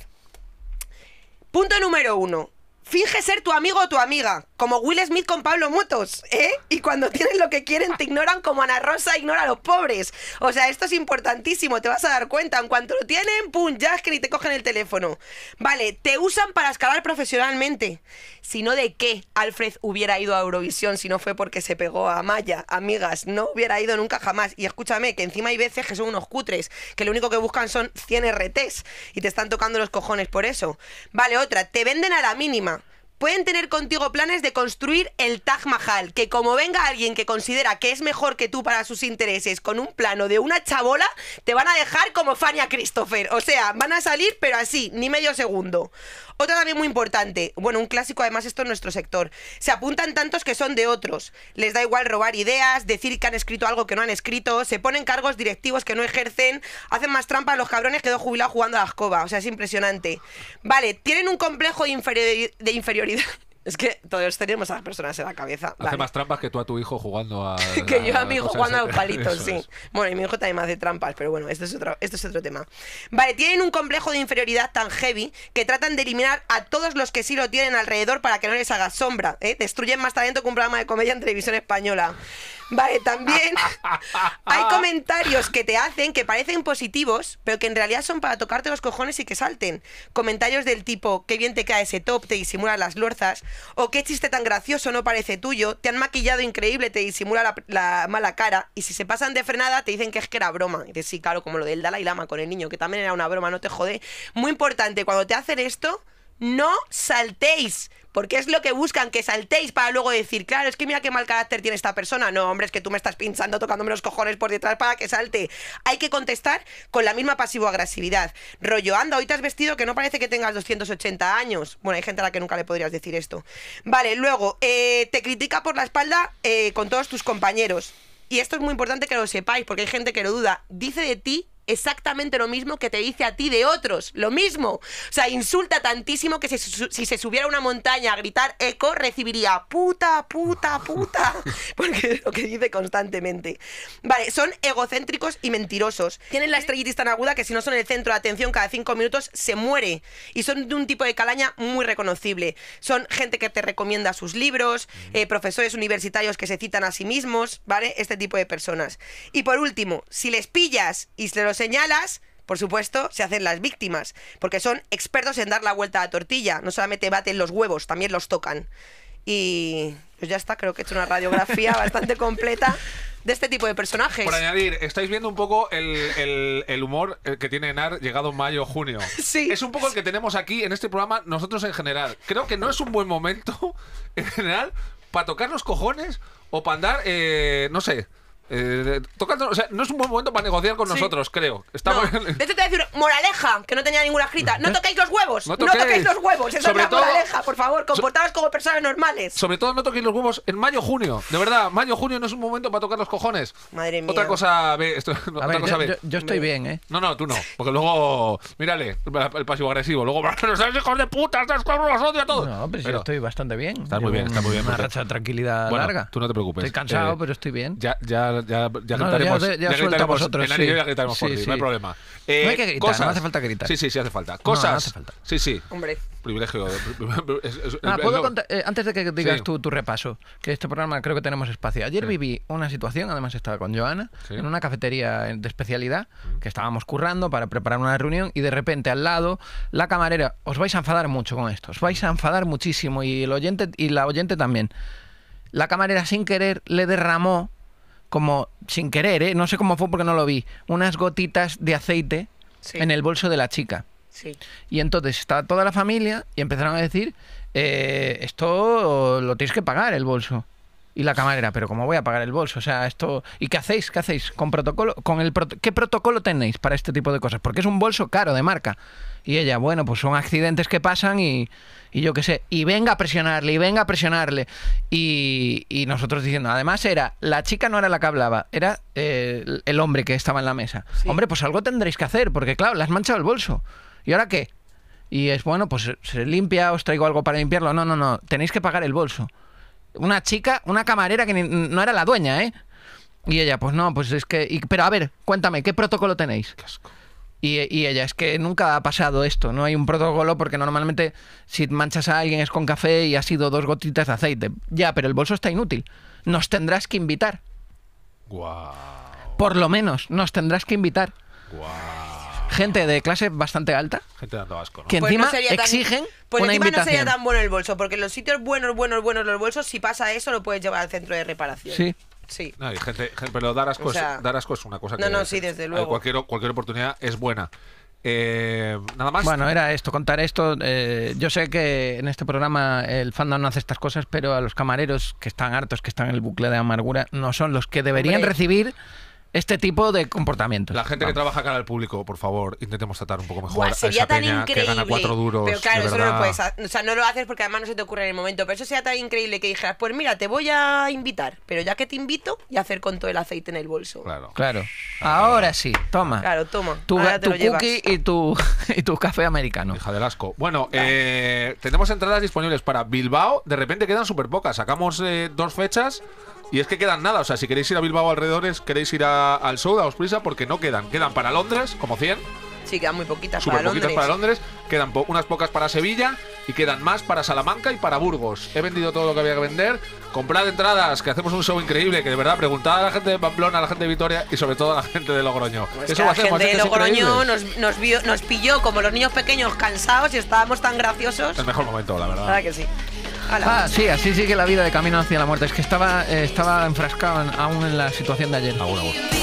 Punto número uno. Finge ser tu amigo o tu amiga, como Will Smith con Pablo Motos, ¿eh? Y cuando tienen lo que quieren te ignoran como Ana Rosa ignora a los pobres. O sea, esto es importantísimo, te vas a dar cuenta. En cuanto lo tienen, pum, ya es que ni te cogen el teléfono. Vale, te usan para escalar profesionalmente. Si no, ¿de qué Alfred hubiera ido a Eurovisión si no fue porque se pegó a Maya? Amigas, no hubiera ido nunca jamás. Y escúchame, que encima hay veces que son unos cutres, que lo único que buscan son 100 RTs y te están tocando los cojones por eso. Vale, otra, te venden a la mínima pueden tener contigo planes de construir el Taj Mahal, que como venga alguien que considera que es mejor que tú para sus intereses con un plano de una chabola, te van a dejar como Fania Christopher. O sea, van a salir, pero así, ni medio segundo. Otra también muy importante, bueno, un clásico además esto en nuestro sector. Se apuntan tantos que son de otros. Les da igual robar ideas, decir que han escrito algo que no han escrito, se ponen cargos directivos que no ejercen, hacen más trampa a los cabrones que dos jubilados jugando a la escoba. O sea, es impresionante. Vale, tienen un complejo de inferioridad. Es que todos tenemos a las personas en la cabeza. Hace más trampas que tú a tu hijo jugando a. que yo a mi hijo jugando a palitos, sí. Bueno, y mi hijo también hace trampas, pero bueno, esto es, otro, este es otro tema. Vale, tienen un complejo de inferioridad tan heavy que tratan de eliminar a todos los que sí lo tienen alrededor para que no les haga sombra. ¿eh? Destruyen más talento que un programa de comedia en televisión española. Vale, también hay comentarios que te hacen que parecen positivos, pero que en realidad son para tocarte los cojones y que salten. Comentarios del tipo, qué bien te cae ese top, te disimula las lorzas, o qué chiste tan gracioso no parece tuyo, te han maquillado increíble, te disimula la, mala cara, y si se pasan de frenada te dicen que es que era broma. Y dices, sí, claro, como lo del Dalai Lama con el niño, que también era una broma, no te jode. Muy importante, cuando te hacen esto, no saltéis. Porque es lo que buscan, que saltéis para luego decir, claro, es que mira qué mal carácter tiene esta persona. No, hombre, es que tú me estás pinchando, tocándome los cojones por detrás para que salte. Hay que contestar con la misma pasivo-agresividad. Rollo, anda, hoy te has vestido que no parece que tengas 280 años. Bueno, hay gente a la que nunca le podrías decir esto. Vale, luego, eh, te critica por la espalda eh, con todos tus compañeros. Y esto es muy importante que lo sepáis, porque hay gente que lo duda. Dice de ti exactamente lo mismo que te dice a ti de otros, lo mismo. O sea, insulta tantísimo que si, se subiera a una montaña a gritar eco, recibiría puta, puta, puta, porque es lo que dice constantemente. Vale, son egocéntricos y mentirosos. Tienen la estrellitis tan aguda que si no son el centro de atención cada cinco minutos se muere. Y son de un tipo de calaña muy reconocible. Son gente que te recomienda sus libros, mm. eh, profesores universitarios que se citan a sí mismos, ¿vale? Este tipo de personas. Y por último, si les pillas y se los señalas, por supuesto, se hacen las víctimas, porque son expertos en dar la vuelta a la tortilla. No solamente baten los huevos, también los tocan. Y pues ya está, creo que he hecho una radiografía bastante completa de este tipo de personajes. Por añadir, estáis viendo un poco el, humor eh, que tiene nar llegado mayo, junio. Sí. Es un poco el que tenemos aquí en este programa, nosotros en general. Creo que no es un buen momento, en general, para tocar los cojones o para andar, eh, no sé. Eh, o sea, no es un buen momento para negociar con nosotros, creo. Estamos... De hecho, te voy a decir moraleja, que no tenía ninguna escrita. No toquéis los huevos. No toquéis, los huevos. Sobre es la moraleja, por favor. Comportaos como personas normales. Sobre todo no toquéis los huevos en mayo, junio. De verdad, mayo, junio no es un momento para tocar los cojones. Madre mía. Otra cosa Esto, otra cosa yo, Yo, estoy bien, ¿eh? No, no, tú no. Porque luego, mírale, el pasivo agresivo. Luego, los hijos de puta, estás con los odio a todos. No, pero, yo estoy bastante bien. Estás muy bien, está muy bien. Una racha de tranquilidad larga. Tú no te preocupes. Estoy cansado, eh, pero estoy bien. Ya, ya ya, ya, Ya, vosotros, no hay problema. no eh, que gritar, no hace falta gritar. Sí, sí, sí hace falta. Cosas. No, hace falta. Sí, sí. Hombre. Privilegio. Ah, eh, antes de que digas tu, tu repaso, que este programa creo que tenemos espacio. Ayer viví una situación, además estaba con Joana, en una cafetería de especialidad, que estábamos currando para preparar una reunión y de repente al lado la camarera, os vais a enfadar mucho con esto, os vais a enfadar muchísimo y el oyente y la oyente también. La camarera sin querer le derramó como sin querer, ¿eh? no sé cómo fue porque no lo vi, unas gotitas de aceite en el bolso de la chica. Y entonces estaba toda la familia y empezaron a decir, eh, esto lo tienes que pagar el bolso. Y la camarera, pero ¿cómo voy a pagar el bolso? O sea, esto... ¿Y qué hacéis? ¿Qué hacéis? ¿Con protocolo? ¿Con el ¿Qué protocolo tenéis para este tipo de cosas? Porque es un bolso caro de marca. Y ella, bueno, pues son accidentes que pasan y, yo qué sé. Y venga a presionarle, y venga a presionarle. Y, nosotros diciendo, además era, la chica no era la que hablaba, era eh, el hombre que estaba en la mesa. Hombre, pues algo tendréis que hacer, porque claro, le has manchado el bolso. ¿Y ahora qué? Y es, bueno, pues se limpia, os traigo algo para limpiarlo. No, no, no, tenéis que pagar el bolso. Una chica, una camarera que no era la dueña, ¿eh? Y ella, pues no, pues es que... pero a ver, cuéntame, ¿qué protocolo tenéis? Y, ella, es que nunca ha pasado esto, no hay un protocolo porque normalmente si manchas a alguien es con café y ha sido dos gotitas de aceite. Ya, pero el bolso está inútil. Nos tendrás que invitar. Por lo menos, nos tendrás que invitar gente de clase bastante alta. Gente asco, Que encima exigen Pues encima no sería pues tan bueno el bolso, porque los sitios buenos, buenos, buenos los bolsos, si pasa eso, lo puedes llevar al centro de reparación. Sí. Sí. gente, pero dar asco, es, una cosa que. no, no, sí, desde luego. Cualquier, cualquier oportunidad es buena. Eh, nada más. Bueno, era esto, contar esto. Eh, yo sé que en este programa el fandom no hace estas cosas, pero a los camareros que están hartos, que están en el bucle de amargura, no son los que deberían recibir este tipo de comportamientos. La gente que trabaja cara al público, por favor, intentemos tratar un poco mejor a tan increíble. que cuatro duros. Pero claro, eso no lo puedes O sea, no lo haces porque además no se te ocurre en el momento. Pero eso sería tan increíble que dijeras, pues mira, te voy a invitar, pero ya que te invito, y hacer con todo el aceite en el bolso. Claro. Claro. Ahora sí, toma. Claro, toma. Tu, cookie y tu, y tu café americano. Hija del asco. Bueno, eh, tenemos entradas disponibles para Bilbao. De repente quedan súper pocas. Sacamos eh, dos fechas. Y es que quedan nada, o sea, si queréis ir a Bilbao alrededores, queréis ir a, al show, daos prisa porque no quedan. Quedan para Londres, como 100. Sí, quedan muy poquitas para Londres. para Londres. Quedan unas pocas para Sevilla y quedan más para Salamanca y para Burgos. He vendido todo lo que había que vender. Comprad entradas, que hacemos un show increíble, que de verdad preguntad a la gente de Pamplona, a la gente de Vitoria y sobre todo a la gente de Logroño. Pues Eso la hacemos, gente de Logroño nos, nos, pilló como los niños pequeños cansados y estábamos tan graciosos. El mejor momento, la verdad. La que sí. Ah, sí, así sigue la vida de camino hacia la muerte. Es que estaba, eh, estaba enfrascado aún en la situación de ayer.